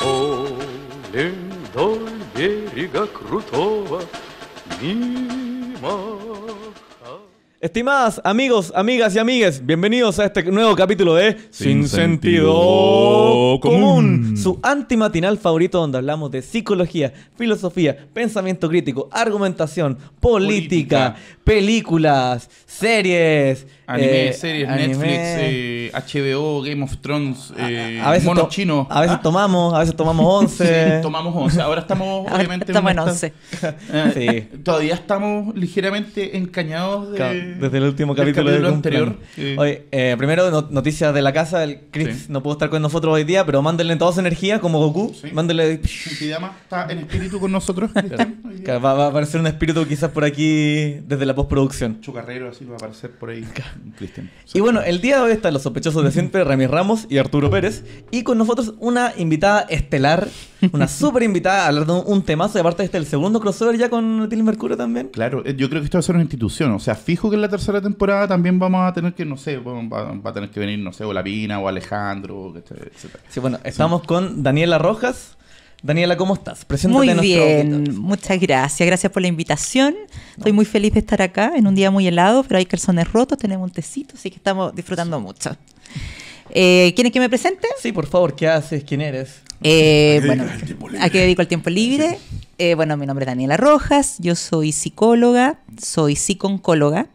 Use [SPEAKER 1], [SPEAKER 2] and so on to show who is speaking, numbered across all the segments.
[SPEAKER 1] Олень вдоль берега крутого мимо Estimadas amigos, amigas y amigues, bienvenidos a este nuevo capítulo de Sin, sentido, común. su antimatinal favorito donde hablamos de psicología, filosofía, pensamiento crítico, argumentación, política, películas, series, anime, eh, series, Netflix, HBO, eh, Game of Thrones, a, a, eh, veces ah. tomamos, a veces tomamos once... sí, tomamos
[SPEAKER 2] once. Ahora estamos obviamente estamos en once. Ah, todavía estamos ligeramente encañados de... Desde el último
[SPEAKER 1] capítulo, del anterior. Oye, eh, primero, noticias de la casa. Chris no pudo estar con nosotros hoy día, pero mándenle toda su energía, como Goku. Mándenle. está
[SPEAKER 2] en espíritu con nosotros. va,
[SPEAKER 1] a aparecer un espíritu quizás por aquí desde la postproducción. Chucarrero, así va a aparecer por ahí. Cristian. Y bueno, el día de hoy están los sospechosos de siempre, Rami Ramos y Arturo Pérez. Y con nosotros una invitada estelar una súper invitada a hablar de un temazo. Y aparte, este el segundo crossover ya con Tilly Mercurio también. Claro, eh, yo creo que esto va a ser una institución. O sea, fijo que en la tercera temporada también vamos a tener
[SPEAKER 2] que, no sé, va, a tener que venir, no sé, o La o Alejandro, etc. Sí, bueno, estamos
[SPEAKER 1] con Daniela Rojas. Daniela, ¿cómo estás? Preséntate muy bien,
[SPEAKER 3] muchas gracias. Gracias por la invitación. Estoy muy feliz de estar acá en un día muy helado, pero hay calzones rotos, tenemos un tecito, así que estamos disfrutando mucho. Eh, ¿Quieren que me presente? Sí, por favor, ¿qué haces? ¿Quién eres? Eh, bueno, ¿a qué dedico el tiempo libre? Eh, bueno, mi nombre es Daniela Rojas, yo soy psicóloga, soy psiconcóloga.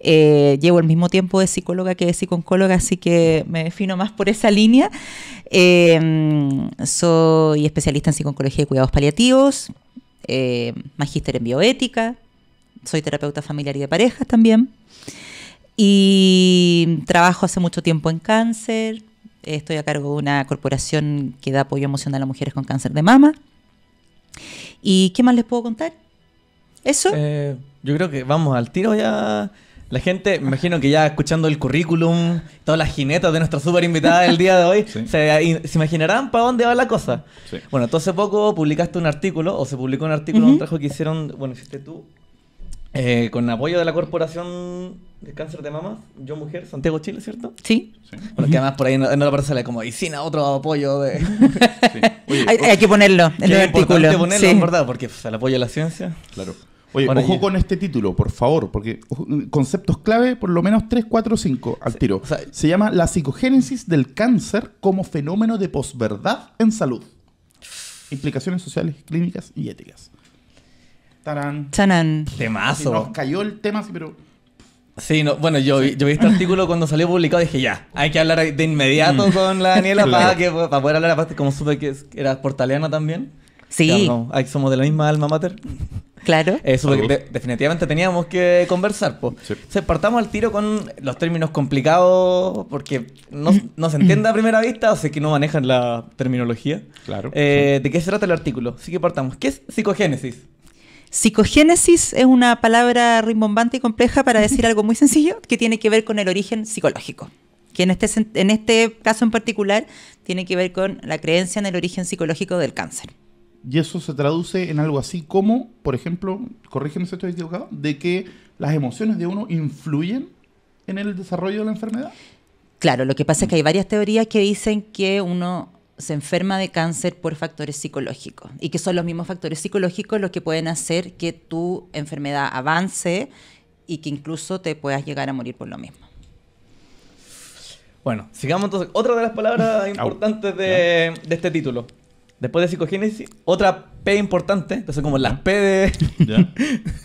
[SPEAKER 3] Eh, llevo el mismo tiempo de psicóloga que de psiconcóloga, así que me defino más por esa línea. Em, soy especialista en psiconcología y cuidados paliativos, magíster en bioética, soy terapeuta familiar y de parejas también. Y trabajo hace mucho tiempo en cáncer, Estoy a cargo de una corporación que da apoyo emocional a mujeres con cáncer de mama. ¿Y qué más les puedo contar?
[SPEAKER 1] ¿Eso? Eh, yo creo que vamos al tiro ya. La gente, me imagino que ya escuchando el currículum, todas las jinetas de nuestra super invitada del día de hoy, se, imaginarán para dónde va la cosa. Bueno, tú hace poco publicaste un artículo, o se publicó un artículo, un trabajo que hicieron, bueno, hiciste tú, eh, con apoyo de la corporación de cáncer de mamas, yo mujer, Santiago, Chile, ¿cierto? Sí. Porque además por ahí no, no la parte como, y otro apoyo de... hay, que ponerlo en el artículo. ponerlo, sí. ¿verdad? Porque se el apoyo la ciencia. Claro. Oye, ojo
[SPEAKER 2] con este título, por favor, porque conceptos clave, por lo menos 3, 4, 5 al tiro. Se llama La psicogénesis del cáncer como fenómeno de posverdad en salud. Implicaciones sociales, clínicas y éticas. Tarán. Chanán. Temazo. nos cayó el tema, sí, pero...
[SPEAKER 1] Sí, bueno, yo, yo vi este artículo cuando salió publicado y dije, ya, hay que hablar de inmediato mm. con la Daniela para, para poder hablar, aparte como supe que era portaliana también. Sí. No, somos de la misma alma mater. Claro. Eh, definitivamente teníamos que conversar. Pues. Sí. partamos al tiro con los términos complicados, porque no, se entiende a primera vista, o sea que no manejan la terminología. Claro. Eh, ¿De qué se trata el artículo? Así que partamos. ¿Qué es psicogénesis?
[SPEAKER 3] Psicogénesis es una palabra rimbombante y compleja para decir algo muy sencillo que tiene que ver con el origen psicológico, que en este, en este caso en particular tiene que ver con la creencia en el origen psicológico del cáncer. Y eso se traduce en algo así
[SPEAKER 2] como, por ejemplo, corrígeme si estoy equivocado, de que las emociones de uno influyen en el
[SPEAKER 3] desarrollo de la enfermedad. Claro, lo que pasa es que hay varias teorías que dicen que uno se enferma de cáncer por factores psicológicos y que son los mismos factores psicológicos los que pueden hacer que tu enfermedad avance y que incluso te puedas llegar a morir por lo mismo.
[SPEAKER 1] Bueno, sigamos entonces. Otra de las palabras importantes de, este título. Después de psicogénesis, otra P importante. Entonces, como las P de.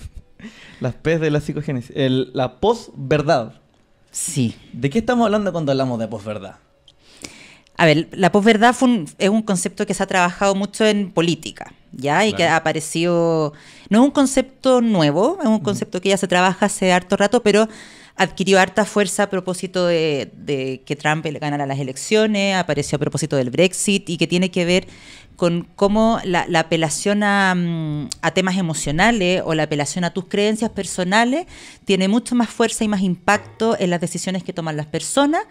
[SPEAKER 1] las P de la psicogénesis. la posverdad.
[SPEAKER 3] Sí. ¿De qué estamos hablando cuando hablamos de posverdad? A ver, la posverdad es un concepto que se ha trabajado mucho en política, ¿ya? Y que ha aparecido... No es un concepto nuevo, es un concepto que ya se trabaja hace harto rato, pero adquirió harta fuerza a propósito de, que Trump ganara las elecciones, apareció a propósito del Brexit y que tiene que ver con cómo la, apelación a, mm, a, temas emocionales o la apelación a tus creencias personales tiene mucho más fuerza y más impacto en las decisiones que toman las personas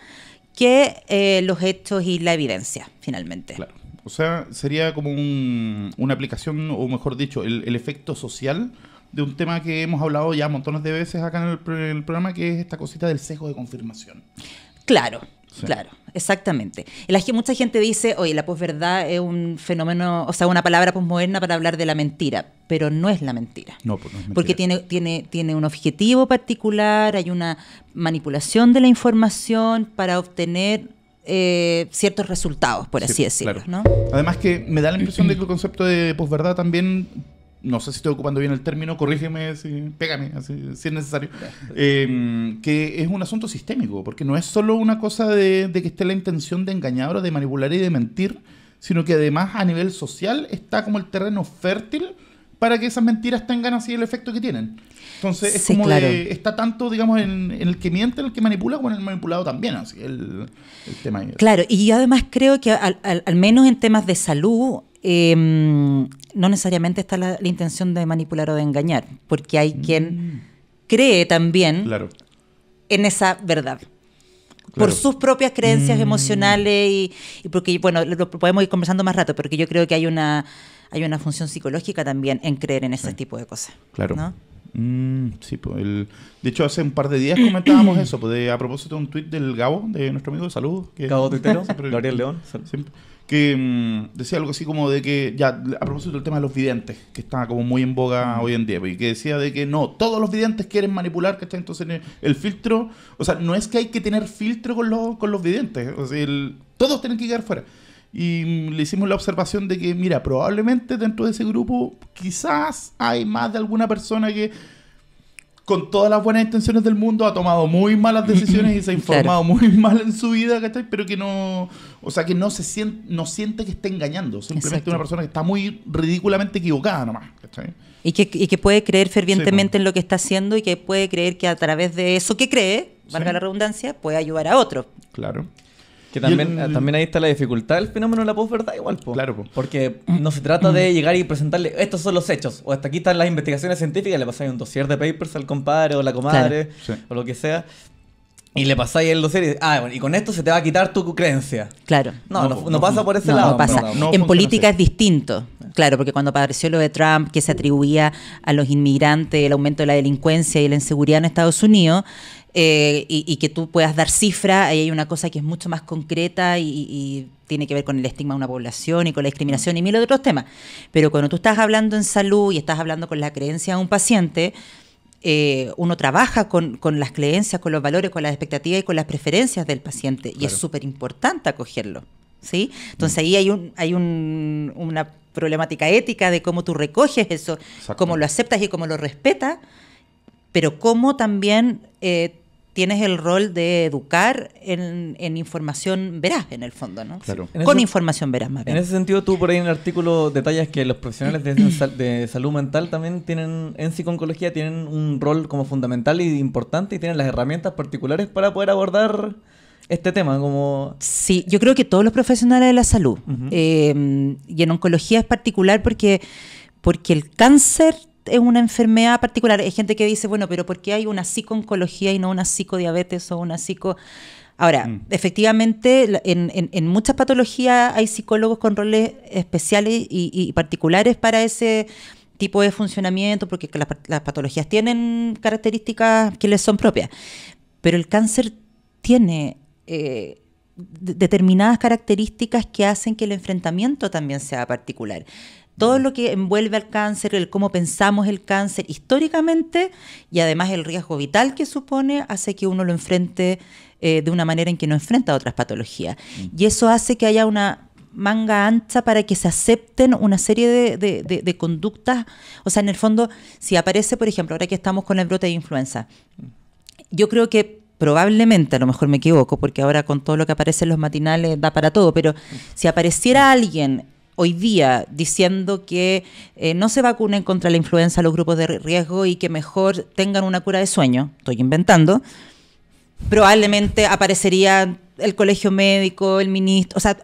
[SPEAKER 3] que eh, los hechos y la evidencia, finalmente. Claro.
[SPEAKER 2] O sea, sería como una aplicación, o mejor dicho, el, efecto social de un tema que hemos hablado ya montones de veces acá en el, en el programa, que es esta cosita del sesgo de confirmación.
[SPEAKER 3] Claro, Claro, exactamente. La, mucha gente dice, oye, la posverdad es un fenómeno, o sea, una palabra posmoderna para hablar de la mentira, pero no es la mentira. No, pues no es Porque tiene, tiene, tiene un objetivo particular, hay una manipulación de la información para obtener eh, ciertos resultados, por así decirlo.
[SPEAKER 2] Además que me da la impresión de que el concepto de posverdad también no sé si estoy ocupando bien el término, corrígeme, si, pégame, si es necesario, em, que es un asunto sistémico, porque no es solo una cosa de, que esté la intención de engañar o de manipular y de mentir, sino que además a nivel social está como el terreno fértil para que esas mentiras tengan así el efecto que tienen. Entonces es como está tanto, digamos, en, el que miente, en el que manipula, como en el manipulado también, así el, tema. Claro, y yo
[SPEAKER 3] además creo que al, menos en temas de salud, em, no necesariamente está la, intención de manipular o de engañar, porque hay mm. quien cree también en esa verdad. por sus propias creencias mm. emocionales y, porque, bueno, lo podemos ir conversando más rato, porque yo creo que hay una, hay una función psicológica también en creer en ese tipo de cosas.
[SPEAKER 2] Claro. Mm, sí, pues de hecho hace un par de días comentábamos eso, pues a propósito de un tuit del Gabo, de nuestro amigo, saludos. salud, Gabo Gabriel León. que mm, decía algo así como de que, ya, a propósito del tema de los videntes, que está como muy en boga mm. hoy en día, y que decía de que no, todos los videntes quieren manipular, que ¿cachai? Entonces el, filtro, o sea, no es que hay que tener filtro con los, con los videntes, o sea, todos tienen que quedar fuera y le hicimos la observación de que, mira, probablemente dentro de ese grupo quizás hay más de alguna persona que con todas las buenas intenciones del mundo ha tomado muy malas decisiones y se ha informado muy mal en su vida, ¿cachai? Pero que no, o sea, que no se siente, no siente que esté engañando, simplemente una persona que está muy ridículamente equivocada nomás,
[SPEAKER 3] ¿cachai? Y que, puede creer fervientemente en lo que está haciendo y que puede creer que a través de eso que cree, valga la redundancia,
[SPEAKER 1] puede ayudar a otro. Claro. Que también, ahí está la dificultad del fenómeno de la posverdad igual, Porque no se trata de llegar y presentarle, estos son los hechos, o hasta aquí están las investigaciones científicas, le pasáis un dossier de papers al compadre o la comadre, o lo que sea, y le pasáis el dossier y ah, bueno, y con esto se te va a quitar tu creencia.
[SPEAKER 3] Claro. No, no, pasa por ese lado. en política es distinto. Claro, porque cuando apareció lo de Trump, que se atribuía a los inmigrantes el aumento de la delincuencia y la inseguridad en Estados Unidos, eh, y, que tú puedas dar cifra, ahí hay una cosa que es mucho más concreta y, tiene que ver con el estigma de una población y con la discriminación y mil otros temas. Pero cuando tú estás hablando en salud y estás hablando con la creencia de un paciente, eh, uno trabaja con, las creencias, con los valores, con las expectativas y con las preferencias del paciente. Y es súper importante acogerlo. ¿sí? Entonces mm. ahí hay, un, hay una problemática ética de cómo tú recoges eso, cómo lo aceptas y cómo lo respetas, pero cómo también eh, tienes el rol de educar en, información veraz, en el fondo, ¿no? Claro. Con información veraz, más bien. En ese
[SPEAKER 1] sentido, tú por ahí en el artículo detallas que los profesionales de, salud mental también tienen, en psicooncología, tienen un rol como fundamental y importante y tienen las herramientas particulares para poder abordar este tema como...
[SPEAKER 3] Sí, yo creo que todos los profesionales de la salud, em, y en oncología es particular porque, porque el cáncer es una enfermedad particular. Hay gente que dice, bueno, pero ¿por qué hay una psico y no una psicodiabetes o una psico... Ahora, mm. efectivamente, en, muchas patologías hay psicólogos con roles especiales y, particulares para ese tipo de funcionamiento, porque las, patologías tienen características que les son propias. Pero el cáncer tiene eh, determinadas características que hacen que el enfrentamiento también sea particular todo lo que envuelve al cáncer, el cómo pensamos el cáncer históricamente y además el riesgo vital que supone hace que uno lo enfrente eh, de una manera en que no enfrenta otras patologías. Mm. Y eso hace que haya una manga ancha para que se acepten una serie de, de conductas. O sea, en el fondo, si aparece, por ejemplo, ahora que estamos con el brote de influenza, yo creo que probablemente, a lo mejor me equivoco, porque ahora con todo lo que aparece en los matinales da para todo, pero si apareciera alguien hoy día diciendo que eh, no se vacunen contra la influenza los grupos de riesgo y que mejor tengan una cura de sueño, estoy inventando, probablemente aparecería el colegio médico, el ministro, o sea,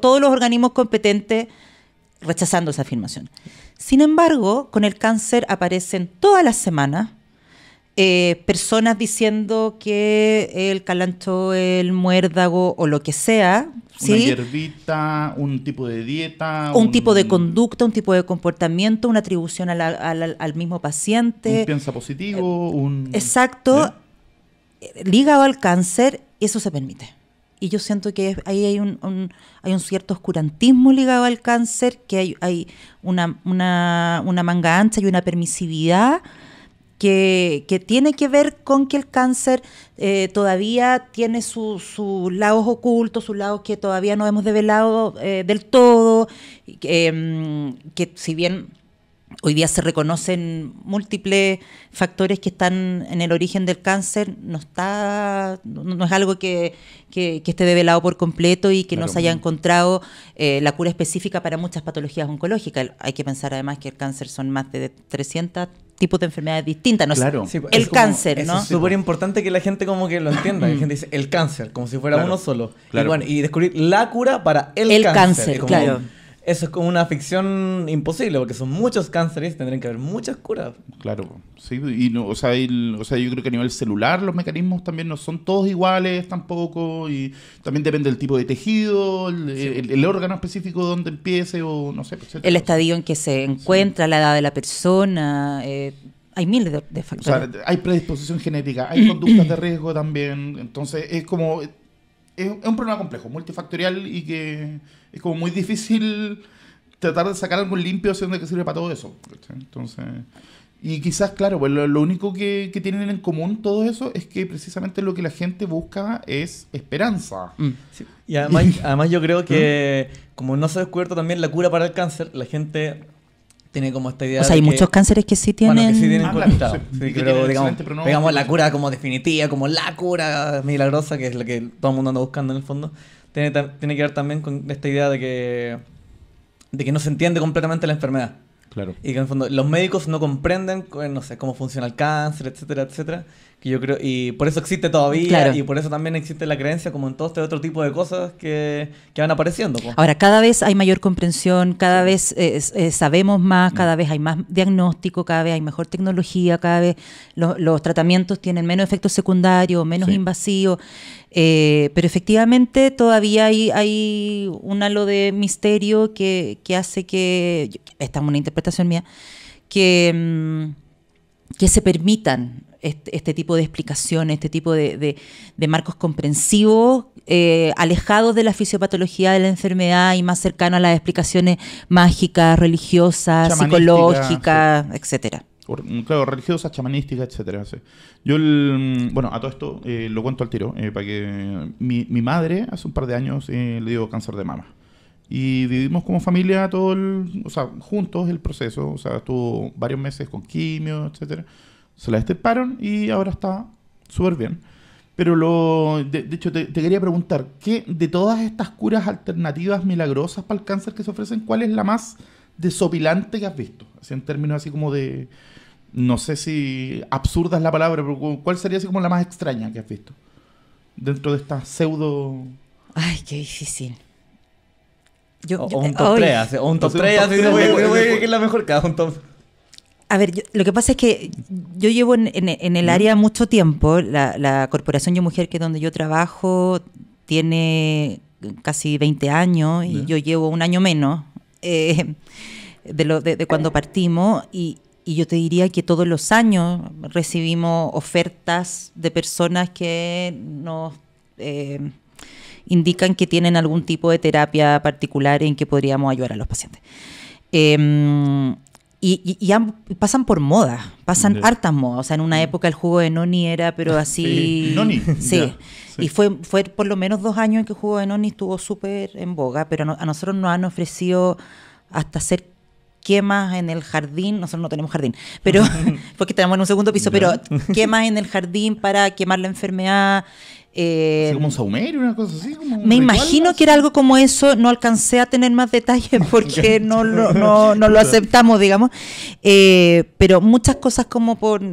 [SPEAKER 3] todos los organismos competentes rechazando esa afirmación. Sin embargo, con el cáncer aparecen todas las semanas eh, personas diciendo que el calancho, el muérdago o lo que sea. Una hierbita, un
[SPEAKER 2] tipo de dieta. Un, tipo de
[SPEAKER 3] conducta, un tipo de comportamiento, una atribución al mismo paciente. Un piensa positivo, un. Exacto. Ligado al cáncer, eso se permite. Y yo siento que ahí hay un, hay un cierto oscurantismo ligado al cáncer, que hay, hay una, una, una manga ancha y una permisividad que, tiene que ver con que el cáncer eh, todavía tiene sus lados ocultos, sus lados que todavía no hemos develado eh, del todo, em, que si bien hoy día se reconocen múltiples factores que están en el origen del cáncer, no, está, no es algo que, esté develado por completo y que no se haya encontrado eh, la cura específica para muchas patologías oncológicas. Hay que pensar además que el cáncer son más de 300 tipos de enfermedades distintas. No claro. el cáncer, ¿no? Es pues, súper
[SPEAKER 1] importante que la gente como que lo entienda. la gente dice el cáncer, como si fuera uno solo. Y, bueno, y descubrir la cura para el, el cáncer. claro. Eso es como una ficción imposible, porque son muchos cánceres, y tendrían que haber muchas curas.
[SPEAKER 2] Claro, sí, y no, o, sea, yo creo que a nivel celular los mecanismos también no son todos iguales tampoco, y también depende del tipo de tejido, el, órgano específico donde empiece, o no sé. El
[SPEAKER 3] estadio en que se encuentra, la edad de la persona. Eh, hay miles de, factores. O sea, hay predisposición genética, hay conductas de
[SPEAKER 2] riesgo también. Entonces, es como. es un problema complejo, multifactorial y que es como muy difícil tratar de sacar algo limpio siendo que sirve para todo eso. Entonces, y quizás, claro, pues lo, único que, que, tienen en común todo eso es que precisamente lo que la gente
[SPEAKER 1] busca es esperanza. Mm. Y además, además yo creo que ¿Mm? como no se ha descubierto también la cura para el cáncer, la gente tiene como esta idea. O sea, hay muchos cánceres que sí tienen. que sí tienen pero ah, digamos, digamos, la cura como definitiva, como la cura milagrosa, que es la que todo el mundo anda buscando en el fondo tiene, tiene que ver también con esta idea de que, de que no se entiende completamente la enfermedad. Claro. Y que en el fondo los médicos no comprenden, no sé, cómo funciona el cáncer, etcétera, etcétera yo creo, y por eso existe todavía, y por eso también existe la creencia, como en todo este otro tipo de cosas que, van apareciendo. Ahora, cada vez
[SPEAKER 3] hay mayor comprensión, cada vez eh, eh, sabemos más, mm. cada vez hay más diagnóstico, cada vez hay mejor tecnología, cada vez los tratamientos tienen menos efectos secundarios, menos invasivos, eh, pero efectivamente todavía hay, hay un halo de misterio que, hace que, esta es una interpretación mía, que, mm, que se permitan este, tipo de explicaciones, este tipo de, marcos comprensivos eh, alejados de la fisiopatología de la enfermedad y más cercano a las explicaciones mágicas, religiosas, psicológicas, etcétera.
[SPEAKER 2] Mm, claro, religiosas, chamanísticas, etcétera. Yo, mm, bueno, a todo esto eh, lo cuento al tiro, eh, para que mi, madre hace un par de años le dio cáncer de mama. Y vivimos como familia todo o sea, juntos el proceso, o sea, estuvo varios meses con quimio, etcétera se la desteparon y ahora está súper bien. Pero lo, de, hecho, te, quería preguntar, ¿qué de todas estas curas alternativas milagrosas para el cáncer que se ofrecen, cuál es la más desopilante que has visto? Así en términos así como de, no sé si absurda es la palabra, pero ¿cuál sería así como la más extraña que has visto dentro de esta pseudo... Ay, qué difícil. Yo, o, un
[SPEAKER 1] top o un top que es la mejor cada un
[SPEAKER 3] a ver, lo que pasa es que yo llevo en, el ¿Mm? área mucho tiempo. La, Corporación Yo Mujer, que es donde yo trabajo, tiene casi 20 años y yo llevo un año menos eh, de, lo, de, cuando partimos. Y, yo te diría que todos los años recibimos ofertas de personas que nos... Eh, indican que tienen algún tipo de terapia particular en que podríamos ayudar a los pacientes. Eh, y, pasan por moda, pasan hartas modas. O sea, en una mm. época el juego de Noni era, pero así. Sí. Noni. Sí. Y fue, fue por lo menos dos años en que el jugo de Noni estuvo súper en boga, pero a nosotros nos han ofrecido hasta hacer quemas en el jardín. Nosotros no tenemos jardín, pero porque tenemos en un segundo piso, pero quemas en el jardín para quemar la enfermedad. Eh, como un una cosa así. me imagino que era algo como eso, no alcancé a tener más detalles porque no, no, lo aceptamos, digamos. Eh, pero muchas cosas como por,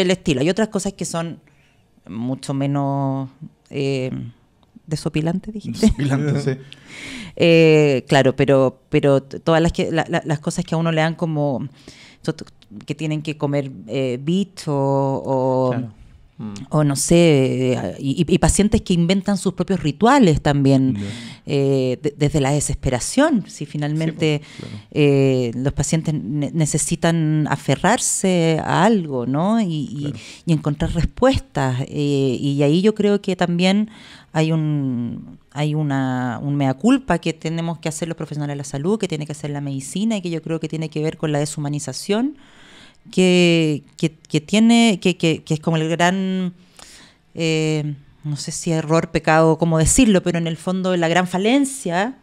[SPEAKER 3] el estilo. Hay otras cosas que son mucho menos eh, Desopilantes desopilante, dijiste. Desopilantes, sí. claro, pero, pero todas las, las cosas que a uno le dan como que tienen que comer bicho o, Mm. O no sé, y, pacientes que inventan sus propios rituales también, eh, desde la desesperación, si finalmente pues, eh, los pacientes necesitan aferrarse a algo, Y, encontrar respuestas. Eh, y ahí yo creo que también hay un hay una un mea culpa que tenemos que hacer los profesionales de la salud, que tiene que hacer la medicina y que yo creo que tiene que ver con la deshumanización que, que, tiene, que, que, es como el gran, eh, no sé si error, pecado, cómo decirlo, pero en el fondo la gran falencia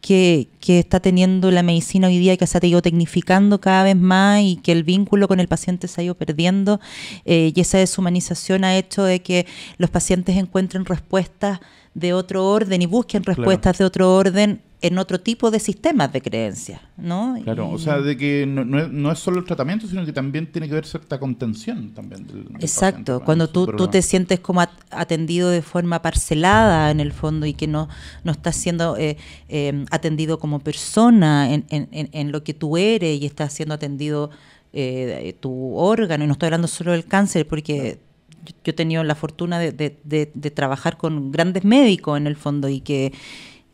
[SPEAKER 3] que, que, está teniendo la medicina hoy día y que se ha ido tecnificando cada vez más y que el vínculo con el paciente se ha ido perdiendo eh, y esa deshumanización ha hecho de que los pacientes encuentren respuestas de otro orden y busquen respuestas de otro orden en otro tipo de sistemas de creencias, ¿no? Claro, o sea, de que no, es, solo el tratamiento, sino que también tiene que ver cierta contención también. exacto, cuando este tú, te sientes como atendido de forma parcelada en el fondo y que no, no estás siendo eh, em, atendido como persona en, en, lo que tú eres y estás siendo atendido... Eh, tu órgano, y no estoy hablando solo del cáncer, porque yo, he tenido la fortuna de, de, trabajar con grandes médicos en el fondo y que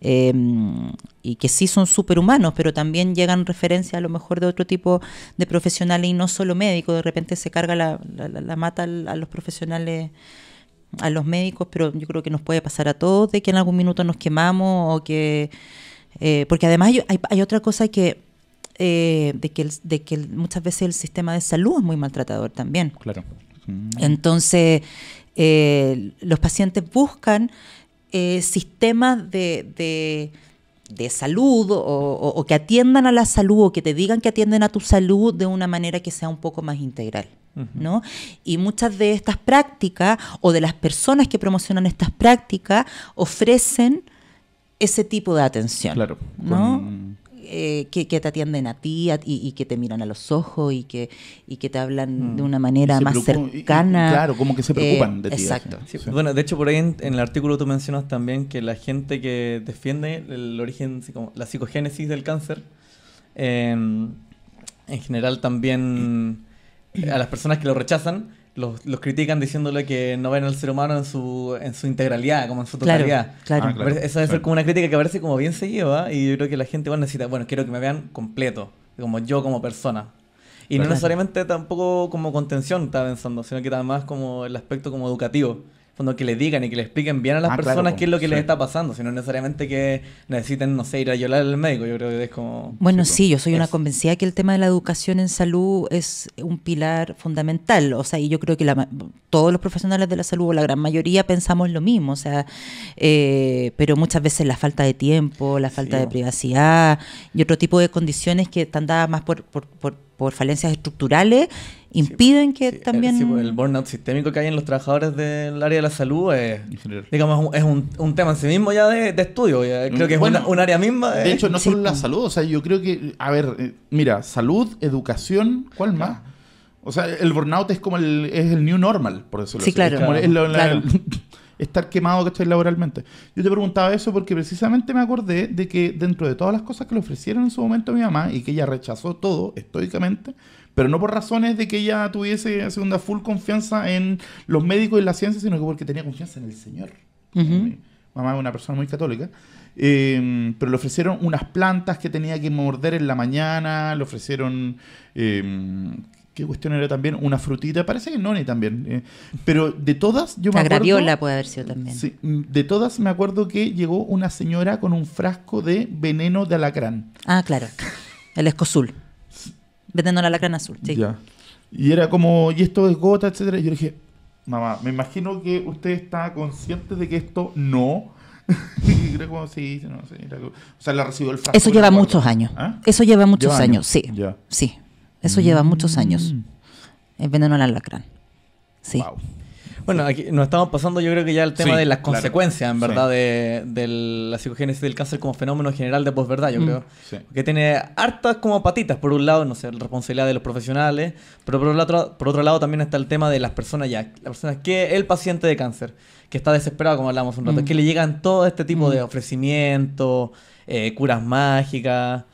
[SPEAKER 3] Em, y que sí son superhumanos, pero también llegan referencias a lo mejor de otro tipo de profesionales y no solo médicos. De repente se carga la, la, mata a los profesionales a los médicos, pero yo creo que nos puede pasar a todos de que en algún minuto nos quemamos o que... Eh, porque además hay, hay, otra cosa que... Eh, de que, de que muchas veces el sistema de salud es muy maltratador también. Claro. Entonces, eh, los pacientes buscan eh, sistemas de, de, salud o, que atiendan a la salud o que te digan que atienden a tu salud de una manera que sea un poco más integral. ¿No? Y muchas de estas prácticas o de las personas que promocionan estas prácticas ofrecen ese tipo de atención. ¿no? Eh, que, te atienden a ti y, que te miran a los ojos y que, que te hablan mm. de una manera más cercana. claro, como que se preocupan de ti. Eh, exacto.
[SPEAKER 1] Bueno, de hecho, por ahí en, el artículo tú mencionas también que la gente que defiende el origen, la psicogénesis del cáncer, em, en general también eh, a las personas que lo rechazan, los, critican diciéndole que no ven al ser humano en su, en su integralidad, como en su totalidad. Claro, ah, claro. como una crítica que parece como bien se lleva ¿ah? y yo creo que la gente va a necesitar. bueno, quiero que me vean completo, como yo como persona. Y no necesariamente tampoco como contención, está pensando, sino que además como el aspecto como educativo cuando que le digan y que le expliquen bien a las ah, personas qué es lo que les está pasando, sino necesariamente que necesiten, no sé, ir a llorar al médico. Yo creo que es como.
[SPEAKER 3] Bueno, sí, yo soy una convencida que el tema de la educación en salud es un pilar fundamental. O sea, y yo creo que todos los profesionales de la salud, o la gran mayoría, pensamos lo mismo. O sea, eh, pero muchas veces la falta de tiempo, la falta de privacidad y otro tipo de condiciones que están dadas más por, por, por, por falencias estructurales impiden que también... Pues, el burnout sistémico que hay en los trabajadores del área de la salud es,
[SPEAKER 1] digamos, es un, tema en sí mismo ya de, estudio. Creo que es un área misma. De, hecho, no
[SPEAKER 2] solo la pues. salud, o sea, yo creo que, a ver, eh, mira, salud, educación, ¿cuál más? O sea, el burnout es como el, es el new normal, por decirlo así. Claro. estar quemado que estoy laboralmente. Yo te preguntaba eso porque precisamente me acordé de que dentro de todas las cosas que le ofrecieron en su momento a mi mamá y que ella rechazó todo estoicamente, pero no por razones de que ella tuviese segunda full confianza en los médicos y la ciencia, sino que porque tenía confianza en el Señor. mamá es una persona muy católica. Em, pero le ofrecieron unas plantas que tenía que morder en la mañana, le ofrecieron... Em, ¿Qué cuestión era también? Una frutita, parece que no, ni también. Eh. pero de todas, yo me la graviola puede haber sido también. de todas, me acuerdo que llegó una señora con un frasco de veneno de alacrán. Ah, claro. El escozul
[SPEAKER 3] vendiendo la lacrana azul, sí.
[SPEAKER 2] Y era como, y esto es gota, etcétera. Y yo dije, mamá, me imagino que usted está consciente de que esto no. creo sí, o sea, la recibió el frasco. Pues, ¿Ah? Eso lleva muchos
[SPEAKER 3] años. Eso lleva muchos años. sí. Sí. Eso lleva muchos años. Mm. Eh, vendiendo veneno al alacrán. Sí.
[SPEAKER 1] Bueno, aquí nos estamos pasando yo creo que ya el tema de las consecuencias, en verdad, de, de, la psicogénesis del cáncer como fenómeno general de posverdad, yo mm, creo. Que tiene hartas como patitas, por un lado, no sé, la responsabilidad de los profesionales, pero por otro, por otro lado también está el tema de las personas ya, las personas que el paciente de cáncer, que está desesperado, como hablábamos un rato, mm. que le llegan todo este tipo de mm. ofrecimientos, eh, curas mágicas.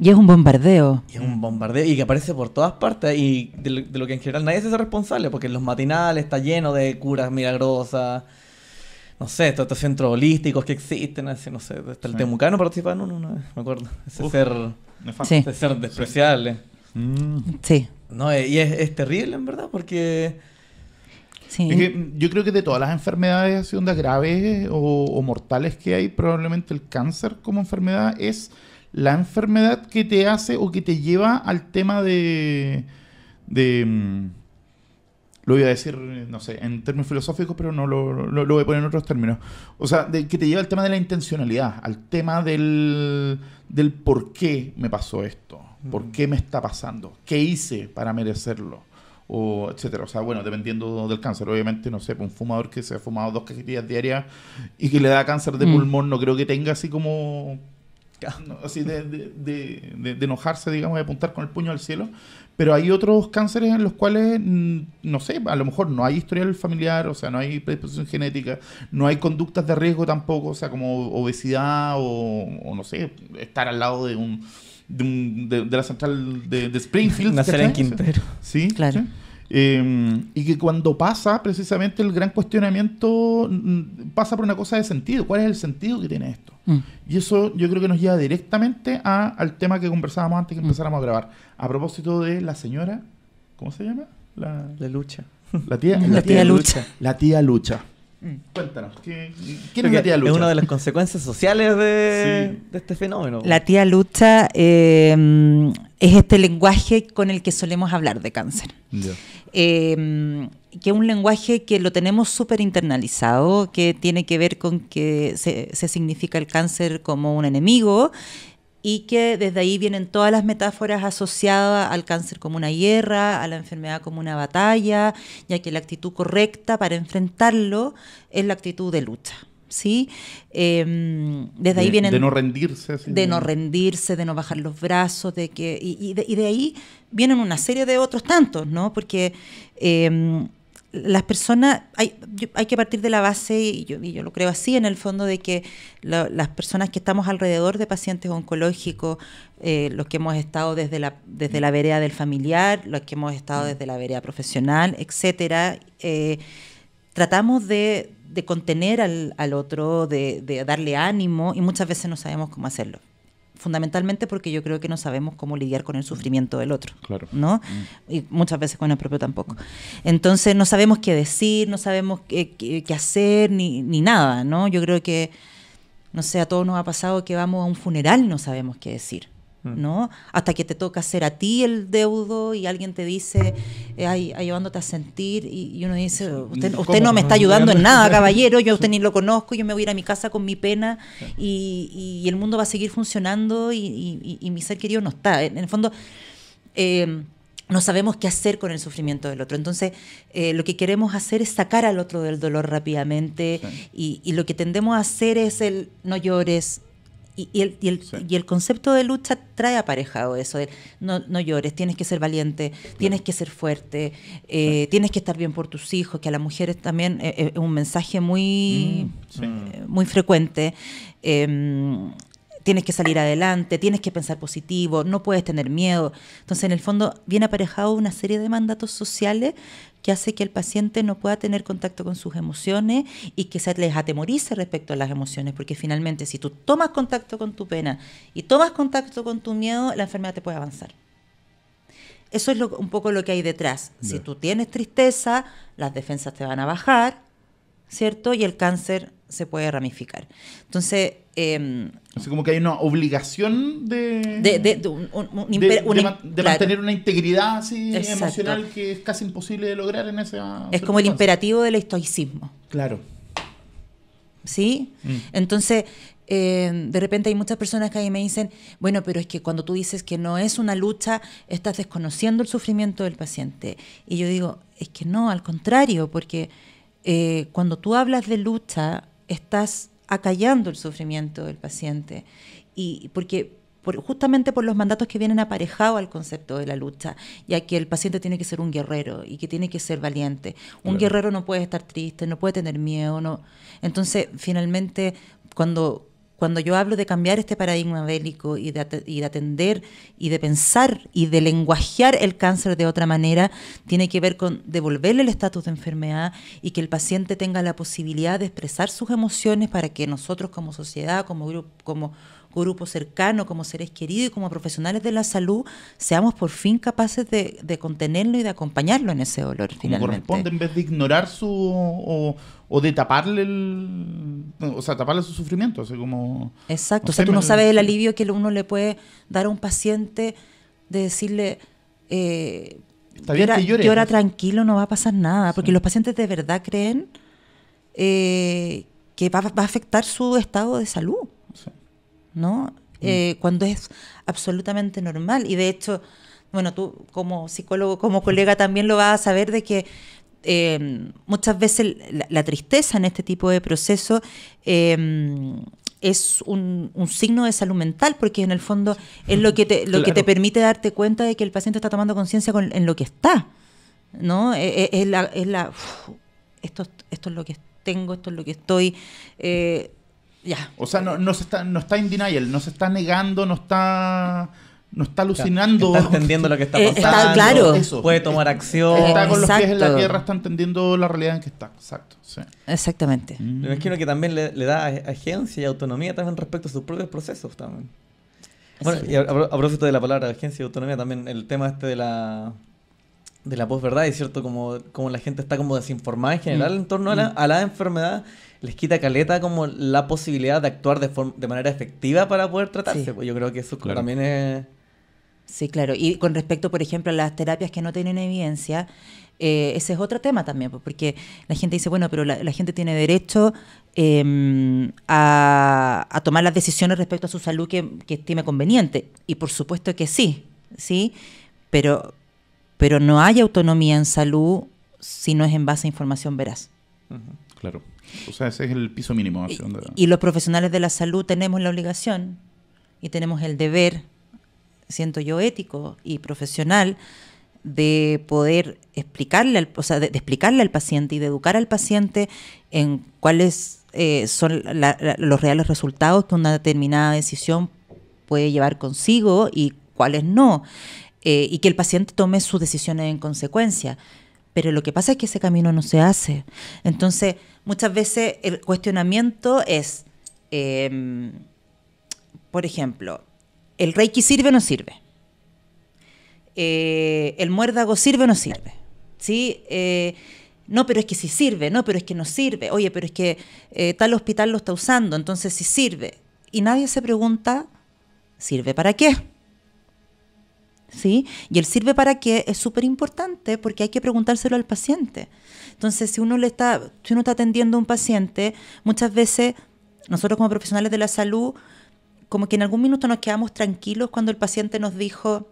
[SPEAKER 3] Y es un bombardeo. Y es un
[SPEAKER 1] bombardeo y que aparece por todas partes y de, lo que en general nadie se hace responsable, porque en los matinales está lleno de curas milagrosas, no sé, estos, estos centros holísticos que existen, no sé, hasta el Temucano participando en uno No, me acuerdo. Ese ser, despreciable.
[SPEAKER 3] Mm. Sí.
[SPEAKER 1] No, eh, y es, terrible, en verdad, porque... Sí. yo creo que de todas las enfermedades
[SPEAKER 2] así, ondas graves o mortales que hay, probablemente el cáncer como enfermedad es la enfermedad que te hace o que te lleva al tema de... de mm, lo voy a decir, no sé, en términos filosóficos, pero no lo, lo, voy a poner en otros términos. O sea, de, que te lleva al tema de la intencionalidad, al tema del, del por qué me pasó esto, por mm. qué me está pasando, qué hice para merecerlo o etcétera. O sea, bueno, dependiendo del cáncer. Obviamente, no sé, un fumador que se ha fumado dos cajetillas diarias y que le da cáncer de mm. pulmón, no creo que tenga así como así de, enojarse, digamos, de apuntar con el puño al cielo. Pero hay otros cánceres en los cuales, mm, no sé, a lo mejor no hay historial familiar, o sea, no hay predisposición genética, no hay conductas de riesgo tampoco, o sea, como obesidad o, no sé, estar al lado de un de, la central de, Springfield. Nacer en Quintero. Sí, claro. Em, y que cuando pasa, precisamente el gran cuestionamiento mm, pasa por una cosa de sentido. ¿Cuál es el sentido que tiene esto? Mm. Y eso yo creo que nos lleva directamente a, al tema que conversábamos antes que mm. empezáramos a grabar. A propósito de la señora, ¿cómo se llama? La, lucha. La tía, la, lucha. La tía lucha.
[SPEAKER 1] Cuéntanos, ¿qué, es la tía Lucha? Es una de las consecuencias sociales de, este fenómeno. La
[SPEAKER 3] tía Lucha eh, es este lenguaje con el que solemos hablar de cáncer. Em, que es un lenguaje que lo tenemos súper internalizado, que tiene que ver con que se, significa el cáncer como un enemigo y que desde ahí vienen todas las metáforas asociadas al cáncer como una guerra, a la enfermedad como una batalla, ya que la actitud correcta para enfrentarlo es la actitud de lucha. ¿sí? Em, desde ahí de, vienen... De no rendirse. de no rendirse, de no bajar los brazos, de que... Y, de, ahí vienen una serie de otros tantos, ¿no? Porque... Em, las personas, hay, que partir de la base, y yo, lo creo así en el fondo, de que las personas que estamos alrededor de pacientes oncológicos, eh, los que hemos estado desde la, desde la vereda del familiar, los que hemos estado mm. desde la vereda profesional, etcétera, eh, tratamos de, de contener al, al otro, de, de, darle ánimo, y muchas veces no sabemos cómo hacerlo. Fundamentalmente porque yo creo que no sabemos cómo lidiar con el sufrimiento del otro, claro. ¿no? Mm. Y muchas veces con el propio tampoco. Entonces no sabemos qué decir, no sabemos qué, hacer, ni, ni nada, ¿no? Yo creo que, no sé, a todos nos ha pasado que vamos a un funeral no sabemos qué decir. Mm. ¿no? Hasta que te toca ser a ti el deudo y alguien te dice, eh, ay, ayudándote a sentir, y, uno dice, usted, usted no me está ayudando en nada, caballero, yo a usted ni lo conozco, yo me voy a ir a mi casa con mi pena y, el mundo va a seguir funcionando y, y, mi ser querido no está. En, el fondo, em, no sabemos qué hacer con el sufrimiento del otro. Entonces, eh, lo que queremos hacer es sacar al otro del dolor rápidamente y, lo que tendemos a hacer es el no llores, y, el, y, el, concepto de lucha trae aparejado eso, no, no llores, tienes que ser valiente, tienes que ser fuerte, eh, tienes que estar bien por tus hijos, que a las mujeres también eh, eh, es un mensaje muy, mm, muy frecuente. Em, tienes que salir adelante, tienes que pensar positivo, no puedes tener miedo. Entonces, en el fondo, viene aparejado una serie de mandatos sociales que hace que el paciente no pueda tener contacto con sus emociones y que se les atemorice respecto a las emociones, porque finalmente si tú tomas contacto con tu pena y tomas contacto con tu miedo, la enfermedad te puede avanzar. Eso es un poco lo que hay detrás. Si tú tienes tristeza, las defensas te van a bajar, ¿cierto? Y el cáncer se puede ramificar. Entonces... Eh, Así como que hay una obligación de... De, mantener una integridad así emocional
[SPEAKER 2] que es casi imposible de lograr en esa... Es como el
[SPEAKER 3] imperativo del estoicismo. Claro. ¿Sí? Mm. Entonces, em, de repente hay muchas personas que ahí me dicen, bueno, pero es que cuando tú dices que no es una lucha, estás desconociendo el sufrimiento del paciente. Y yo digo, es que no, al contrario, porque eh, cuando tú hablas de lucha, estás acallando el sufrimiento del paciente. Y porque justamente por los mandatos que vienen aparejados al concepto de la lucha, ya que el paciente tiene que ser un guerrero y que tiene que ser valiente. Un guerrero no puede estar triste, no puede tener miedo, no. Entonces, finalmente, cuando cuando yo hablo de cambiar este paradigma bélico y de, atender y de pensar y de lenguajear el cáncer de otra manera, tiene que ver con devolverle el estatus de enfermedad y que el paciente tenga la posibilidad de expresar sus emociones para que nosotros como sociedad, como grupo, como grupo cercano, como seres queridos y como profesionales de la salud, seamos por fin capaces de, contenerlo y de acompañarlo en ese dolor. Como corresponde, en vez de ignorar su o, de taparle
[SPEAKER 2] el, o sea, taparle su sufrimiento, así como exacto. o sea, tú no sabes el alivio
[SPEAKER 3] que uno le puede dar a un paciente de decirle eh, Está pues. tranquilo, no va a pasar nada, porque los pacientes de verdad creen eh, que va, a afectar su estado de salud. ¿no? Mm. Eh, cuando es absolutamente normal. Y de hecho, bueno, tú como psicólogo, como colega también lo vas a saber de que em, muchas veces la, tristeza en este tipo de procesos em, es un, signo de salud mental, porque en el fondo es lo que te, permite darte cuenta de que el paciente está tomando conciencia en lo que está. ¿no? E, e, es, la, esto, es lo que tengo, esto es lo que estoy. Eh, o sea, no, no, se está, no está in denial, no se está negando, no
[SPEAKER 2] está no está alucinando. Está entendiendo lo que está eh, pasando. Está, claro. Puede tomar acción. Está con los pies en la tierra, está entendiendo la realidad en que está. Exacto.
[SPEAKER 3] Exactamente. Mm. Me
[SPEAKER 1] imagino que también le, da agencia y autonomía también respecto a sus propios procesos también. Bueno, y a, propósito de la palabra agencia y autonomía, también el tema este de la de la posverdad, es cierto, como, como la gente está como desinformada en general mm. en torno a, la, mm. a la enfermedad les quita caleta como la posibilidad de actuar de, de manera efectiva para poder tratarse. Pues yo creo que eso
[SPEAKER 3] también es... Sí, claro. Y con respecto, por ejemplo, a las terapias que no tienen evidencia, eh, ese es otro tema también, pues, porque la gente dice, bueno, pero la, gente tiene derecho em, a, tomar las decisiones respecto a su salud que, que, estime conveniente. Y por supuesto que sí, sí, pero, pero no hay autonomía en salud si no es en base a información veraz.
[SPEAKER 2] Claro. O sea, ese es el piso mínimo. Y, y los
[SPEAKER 3] profesionales de la salud tenemos la obligación y tenemos el deber, siento yo, ético y profesional de poder explicarle, al, o sea, de, explicarle al paciente y de educar al paciente en cuáles eh, son los reales resultados que una determinada decisión puede llevar consigo y cuáles no, eh, y que el paciente tome sus decisiones en consecuencia. Pero lo que pasa es que ese camino no se hace. Entonces, muchas veces el cuestionamiento es, em, por ejemplo, ¿el reiki sirve o no sirve? Eh, ¿El muérdago sirve o no sirve? ¿Sí? Eh, no, pero es que sí sirve, no, pero es que no sirve, oye, pero es que eh, tal hospital lo está usando, entonces sí sirve. Y nadie se pregunta, ¿sirve para qué? ¿Sí? Y el sirve para qué es súper importante porque hay que preguntárselo al paciente. Entonces, si uno le está, si uno está atendiendo a un paciente, muchas veces nosotros como profesionales de la salud, como que en algún minuto nos quedamos tranquilos cuando el paciente nos dijo,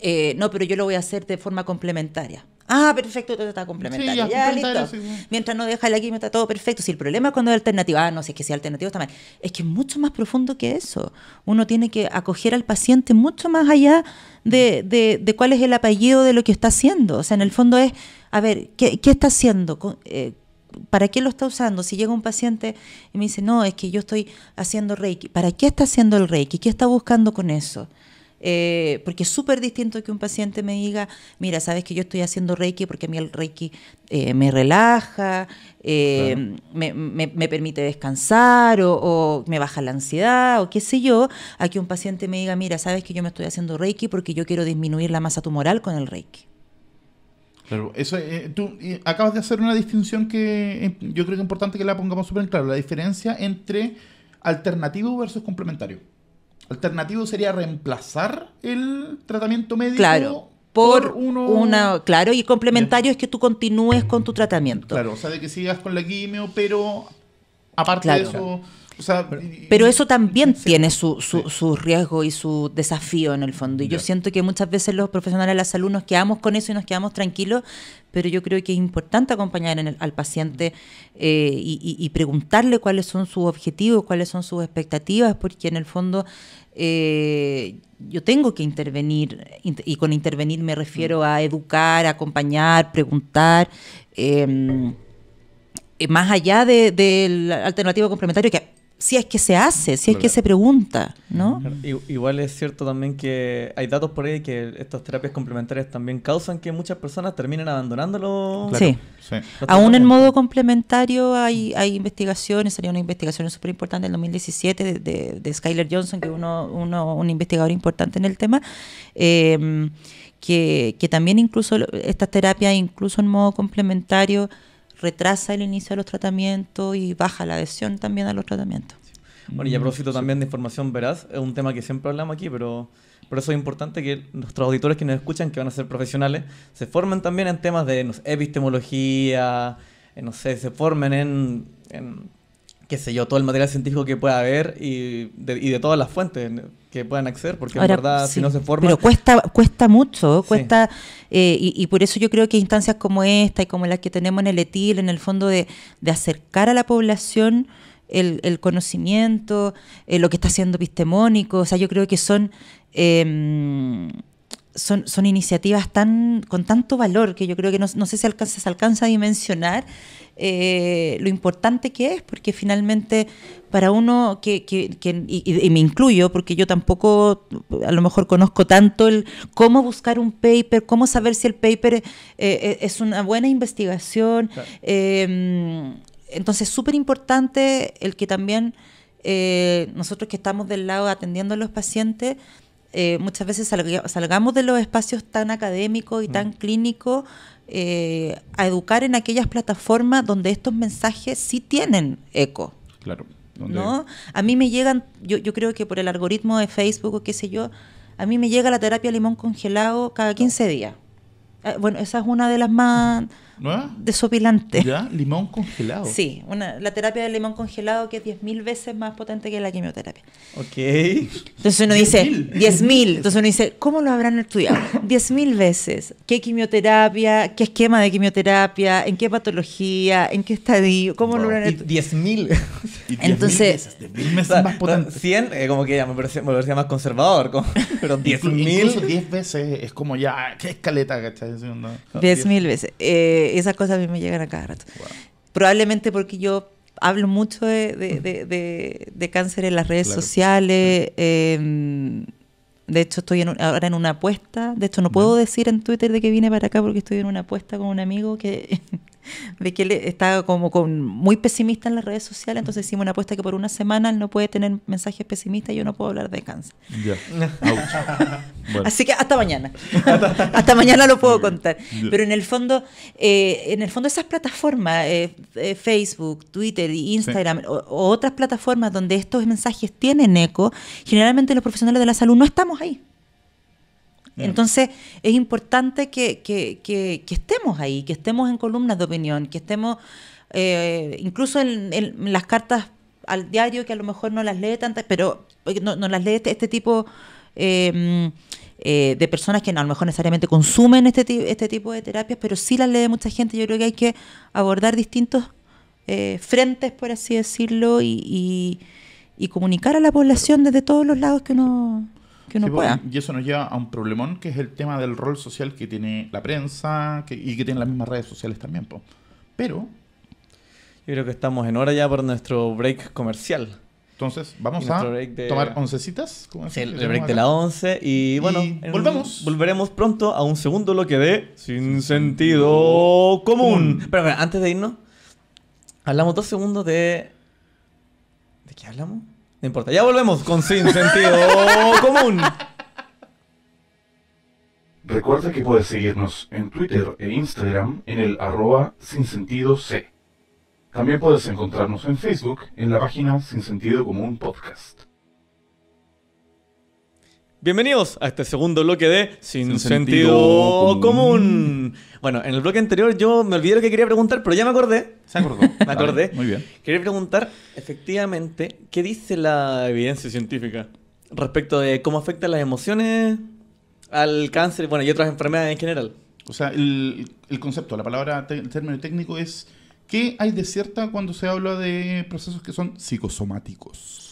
[SPEAKER 3] eh, no, pero yo lo voy a hacer de forma complementaria. Ah, perfecto, todo está complementario. ya, listo. Mientras no deja la me está todo perfecto. Si el problema es cuando es alternativa, ah, no, si es que si es alternativo está Es que es mucho más profundo que eso. Uno tiene que acoger al paciente mucho más allá de cuál es el apellido de lo que está haciendo. O sea, en el fondo es a ver, ¿qué, está haciendo? Eh, ¿Para qué lo está usando? Si llega un paciente y me dice, no, es que yo estoy haciendo Reiki, ¿para qué está haciendo el Reiki? ¿Qué está buscando con eso? Eh, porque es súper distinto que un paciente me diga, mira, sabes que yo estoy haciendo Reiki porque a mí el Reiki eh, me relaja, me, permite descansar o, o, me baja la ansiedad o qué sé yo, a que un paciente me diga, mira, sabes que yo me estoy haciendo Reiki porque yo quiero disminuir la masa tumoral con el Reiki.
[SPEAKER 2] Claro, eso, eh, tú acabas de hacer una distinción que eh, yo creo que es importante que la pongamos súper en claro, la diferencia entre alternativo versus complementario. Alternativo sería reemplazar el tratamiento
[SPEAKER 3] médico claro, por, uno... Una, claro, y complementario es que tú continúes con tu tratamiento. Claro, o sea,
[SPEAKER 2] de que sigas con la quimio, pero
[SPEAKER 3] aparte de eso pero eso también tiene su, su, riesgo y su desafío en el fondo. Y yo siento que muchas veces los profesionales de la salud nos quedamos con eso y nos quedamos tranquilos, pero yo creo que es importante acompañar al paciente eh, y, preguntarle cuáles son sus objetivos, cuáles son sus expectativas, porque en el fondo eh, yo tengo que intervenir, y con intervenir me refiero mm. a educar, acompañar, preguntar. Em, más allá del alternativo complementario que si es que se hace, si es que se pregunta, ¿no?
[SPEAKER 1] Igual es cierto también que hay datos por ahí que estas terapias complementarias también causan que muchas personas terminen abandonándolo. Sí. sí. Aún en
[SPEAKER 3] modo complementario hay, hay investigaciones, hay una investigación súper importante en 2017 de, de, Skyler Johnson, que uno, uno, un investigador importante en el tema, em, que, que también incluso estas terapias, incluso en modo complementario, retrasa el inicio de los tratamientos y baja la adhesión también a los tratamientos.
[SPEAKER 1] Bueno, y a propósito también de información veraz, es un tema que siempre hablamos aquí, pero por eso es importante que nuestros auditores que nos escuchan, que van a ser profesionales, se formen también en temas de epistemología, eh, no sé, se formen en qué sé yo, todo el material científico que pueda haber y de, todas las fuentes que puedan acceder, porque la verdad si no se forma... Pero cuesta,
[SPEAKER 3] cuesta mucho, cuesta, eh, y, por eso yo creo que instancias como esta y como las que tenemos en el ETIL, en el fondo de, acercar a la población el, conocimiento, eh, lo que está haciendo epistemónico, o sea, yo creo que son... Eh, son, iniciativas tan, con tanto valor que yo creo que no, sé si se alcanza a dimensionar eh, lo importante que es, porque finalmente para uno que, que, y, me incluyo, porque yo tampoco a lo mejor conozco tanto el cómo buscar un paper, cómo saber si el paper eh, eh, es una buena investigación. entonces, súper importante el que también nosotros que estamos del lado atendiendo a los pacientes, eh, muchas veces salgamos de los espacios tan académicos y mm. tan clínicos eh, a educar en aquellas plataformas donde estos mensajes sí tienen eco. Claro. ¿no? A mí me llegan, yo, yo creo que por el algoritmo de Facebook o qué sé yo, a mí me llega la terapia limón congelado cada 15 días. Eh, bueno, esa es una de las más ¿Nueva? Desopilante.
[SPEAKER 2] ¿Ya? Limón congelado. Sí,
[SPEAKER 3] la terapia del limón congelado que es 10.000 veces más potente que la quimioterapia.
[SPEAKER 1] Ok. Entonces
[SPEAKER 3] uno dice, 10.000. Entonces uno dice, ¿cómo lo habrán estudiado? 10.000 veces. ¿Qué quimioterapia? ¿Qué esquema de quimioterapia? ¿En qué patología? ¿En qué estadio? ¿Cómo lo habrán
[SPEAKER 1] estudiado? 10.000. Entonces, 10.000 veces, más potente. 100, eh, como que ya me parecía, más conservador. pero
[SPEAKER 2] 10.000. 10 veces es como ya, qué escaleta, ¿cachai? 10.000
[SPEAKER 3] veces. Eh, esas cosas a mí me llegan a cada rato. Probablemente porque yo hablo mucho de, de, de, cáncer en las redes sociales. Em, de hecho, estoy ahora en una apuesta. De hecho, no puedo decir en Twitter de que vine para acá porque estoy en una apuesta con un amigo que, él está como con, muy pesimista en las redes sociales, entonces hicimos una apuesta que por una semana no puede tener mensajes pesimistas y yo no puedo hablar de cáncer. Así que hasta mañana. hasta mañana lo puedo contar. Pero en el fondo, eh, en el fondo esas plataformas, eh, eh Facebook, Twitter, Instagram o otras plataformas donde estos mensajes tienen eco, generalmente los profesionales de la salud no estamos ahí. Mm. Entonces, es importante que, que, estemos ahí, que estemos en columnas de opinión, que estemos eh, incluso en, las cartas al diario, que a lo mejor no las lee tantas, pero no, las lee este, este tipo em, eh, de personas que a lo mejor necesariamente consumen este, este, tipo de terapias, pero sí las lee mucha gente. Yo creo que hay que abordar distintos eh, frentes, por así decirlo, y, y comunicar a la población desde todos los lados que no que pues, pueda.
[SPEAKER 2] Y eso nos lleva a un problemón que es el tema del rol social que tiene la prensa
[SPEAKER 1] y que tienen las mismas redes sociales también. Pero... Yo creo que estamos en hora ya por nuestro break comercial. Entonces, vamos a tomar
[SPEAKER 2] oncecitas. citas el, break de la once.
[SPEAKER 1] Y bueno, volveremos pronto a un segundo lo de Sin, Sin Sentido Común. pero, antes de irnos, hablamos dos segundos de. ¿De qué hablamos? No importa. Ya volvemos con Sin Sentido Común. Recuerda que puedes seguirnos en Twitter e
[SPEAKER 2] Instagram en el arroba sin C. También puedes encontrarnos en
[SPEAKER 1] Facebook en la página Sin Sentido Común Podcast. Bienvenidos a este segundo bloque de Sin, sentido, común. Bueno, en el bloque anterior yo me olvidé lo que quería preguntar, pero ya me acordé. Se acordó. me acordé. muy bien. Quería preguntar, efectivamente, ¿qué dice la evidencia científica respecto de cómo afectan las emociones al cáncer bueno, y otras enfermedades en general? O sea, el,
[SPEAKER 2] el concepto, la palabra, el término técnico es ¿qué hay de cierta cuando se habla de procesos que son psicosomáticos?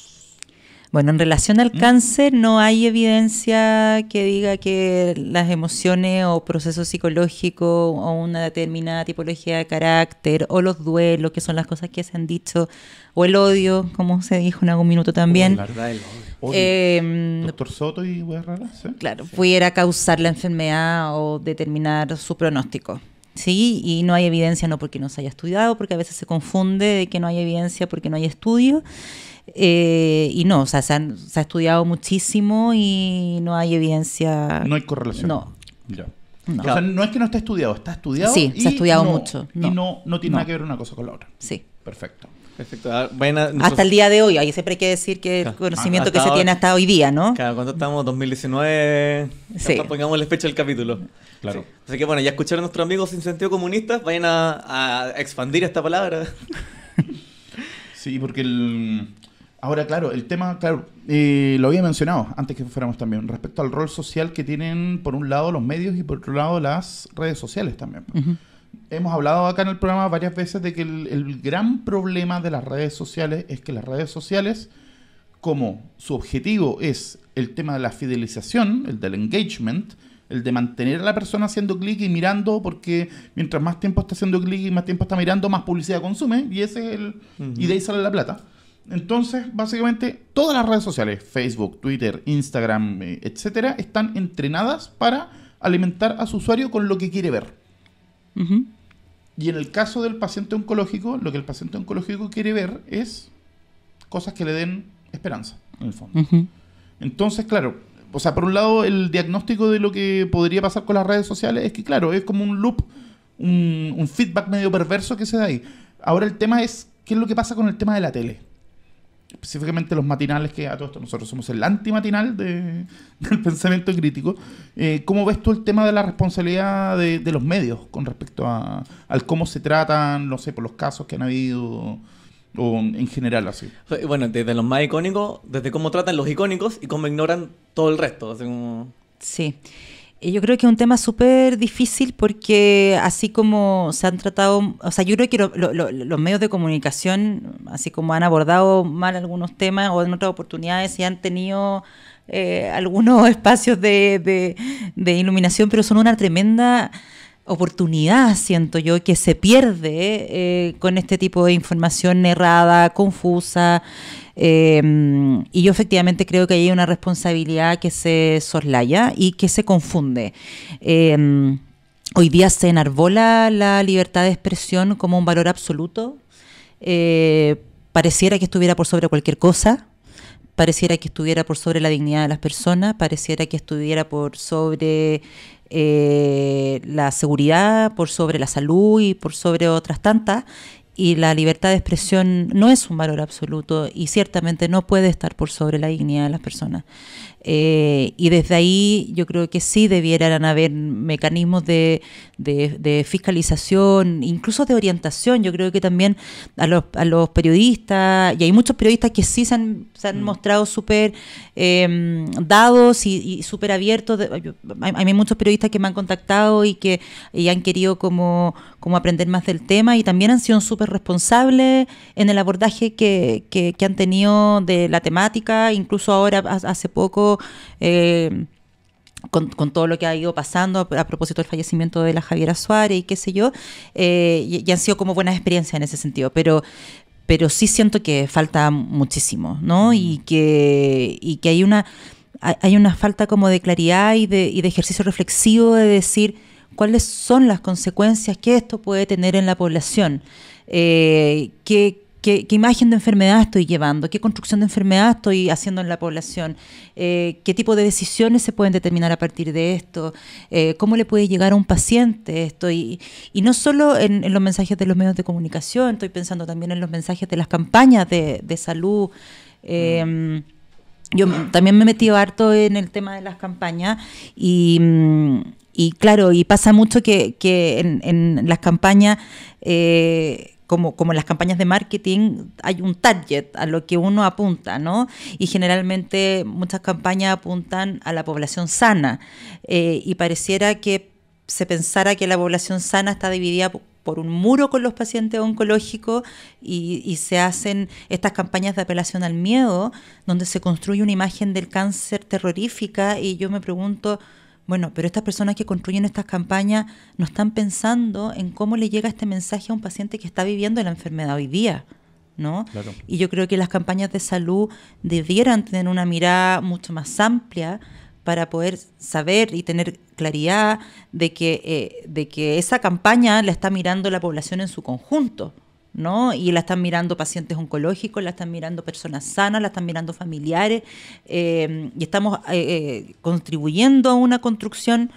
[SPEAKER 3] Bueno, en relación al mm. cáncer no hay evidencia que diga que las emociones o procesos psicológicos o una determinada tipología de carácter o los duelos, que son las cosas que se han dicho, o el odio, como se dijo en algún minuto también. el odio. Em, Doctor Soto
[SPEAKER 2] y raras. ¿eh? Claro, pudiera
[SPEAKER 3] causar la enfermedad o determinar su pronóstico. Sí, y no hay evidencia no porque no se haya estudiado, porque a veces se confunde de que no hay evidencia porque no hay estudio. Eh, y no, o sea, se, ha estudiado muchísimo y no hay evidencia. No hay correlación. No. Ya. no. O sea,
[SPEAKER 2] no es que no esté estudiado, está estudiado. Sí, se ha estudiado mucho. Y
[SPEAKER 3] no, tiene nada que ver una cosa con la otra. Sí.
[SPEAKER 1] Perfecto. Ah, hasta el día
[SPEAKER 3] de hoy, ahí siempre hay que decir que el conocimiento que se tiene hasta hoy día, ¿no?
[SPEAKER 1] Claro, cuando estamos 2019, pongamos el fecha del capítulo. Claro. Así que bueno, ya escucharon a nuestros amigos sin sentido comunista, vayan a, a expandir esta palabra.
[SPEAKER 2] sí, porque el, Ahora, claro, el tema, claro, eh, lo había mencionado antes que fuéramos también, respecto al rol social que tienen, por un lado, los medios y por otro lado, las redes sociales también. Hemos hablado acá en el programa varias veces de que el, gran problema de las redes sociales es que las redes sociales, como su objetivo es el tema de la fidelización, el del engagement, el de mantener a la persona haciendo clic y mirando, porque mientras más tiempo está haciendo clic y más tiempo está mirando, más publicidad consume, y ese es el... Y de ahí sale la plata. Entonces, básicamente, todas las redes sociales, Facebook, Twitter, Instagram, eh, etcétera, están entrenadas para alimentar a su usuario con lo que quiere ver. Y en el caso del paciente oncológico, lo que el paciente oncológico quiere ver es cosas que le den esperanza, en el fondo. Entonces, claro, o sea, por un lado, el diagnóstico de lo que podría pasar con las redes sociales es que, claro, es como un loop, un, un feedback medio perverso que se da ahí. Ahora el tema es, ¿qué es lo que pasa con el tema de la tele? específicamente los matinales, que a todos nosotros somos el antimatinal de, del pensamiento crítico. Eh, ¿Cómo ves tú el tema de la responsabilidad de, los medios con respecto a, al cómo se tratan, no sé, por los casos que han habido? o en
[SPEAKER 1] general así. Bueno, desde los más icónicos, desde cómo tratan los icónicos y cómo ignoran todo el
[SPEAKER 3] resto. Sí. Eh, yo creo que es un tema súper difícil porque así como se han tratado, o sea, yo creo que los medios de comunicación, así como han abordado mal algunos temas o en otras oportunidades, y han tenido eh, algunos espacios de, iluminación, pero son una tremenda oportunidad, siento yo, que se pierde eh, con este tipo de información errada, confusa. Em, y yo efectivamente creo que hay una responsabilidad que se soslaya y que se confunde. Em, hoy día se enarbola la libertad de expresión como un valor absoluto. Eh, pareciera que estuviera por sobre cualquier cosa pareciera que estuviera por sobre la dignidad de las personas, pareciera que estuviera por sobre eh, la seguridad, por sobre la salud y por sobre otras tantas y la libertad de expresión no es un valor absoluto y ciertamente no puede estar por sobre la dignidad de las personas. Eh, y desde ahí yo creo que sí debieran haber mecanismos de, fiscalización, incluso de orientación. Yo creo que también a los, a los periodistas, y hay muchos periodistas que sí se han, mm. mostrado súper em, dados y, súper abiertos. hay, muchos periodistas que me han contactado y que y han querido como, aprender más del tema y también han sido súper responsables en el abordaje que, que han tenido de la temática, incluso ahora hace poco eh, con, todo lo que ha ido pasando a, propósito del fallecimiento de la Javiera Suárez y qué sé yo, eh, y, han sido como buenas experiencias en ese sentido, pero pero sí siento que falta muchísimo, ¿no? Mm. Y que, y que hay una hay una falta como de claridad y de, ejercicio reflexivo de decir cuáles son las consecuencias que esto puede tener en la población. Eh, qué, qué, imagen de enfermedad estoy llevando, qué construcción de enfermedad estoy haciendo en la población, eh, qué tipo de decisiones se pueden determinar a partir de esto, eh, cómo le puede llegar a un paciente esto. Y, no solo en, los mensajes de los medios de comunicación, estoy pensando también en los mensajes de las campañas de, salud. Em, yo también me he metido harto en el tema de las campañas y, claro, y pasa mucho que, en, las campañas eh, como, en las campañas de marketing, hay un target a lo que uno apunta, ¿no? Y generalmente muchas campañas apuntan a la población sana eh, y pareciera que se pensara que la población sana está dividida por un muro con los pacientes oncológicos y, y, se hacen estas campañas de apelación al miedo, donde se construye una imagen del cáncer terrorífica y yo me pregunto, bueno, pero estas personas que construyen estas campañas no están pensando en cómo le llega este mensaje a un paciente que está viviendo la enfermedad hoy día. ¿no? Y yo creo que las campañas de salud debieran tener una mirada mucho más amplia para poder saber y tener claridad de que, eh, de que esa campaña la está mirando la población en su conjunto. ¿no? Y la están mirando pacientes oncológicos, la están mirando personas sanas, la están mirando familiares, eh, y estamos eh, eh, contribuyendo a una construcción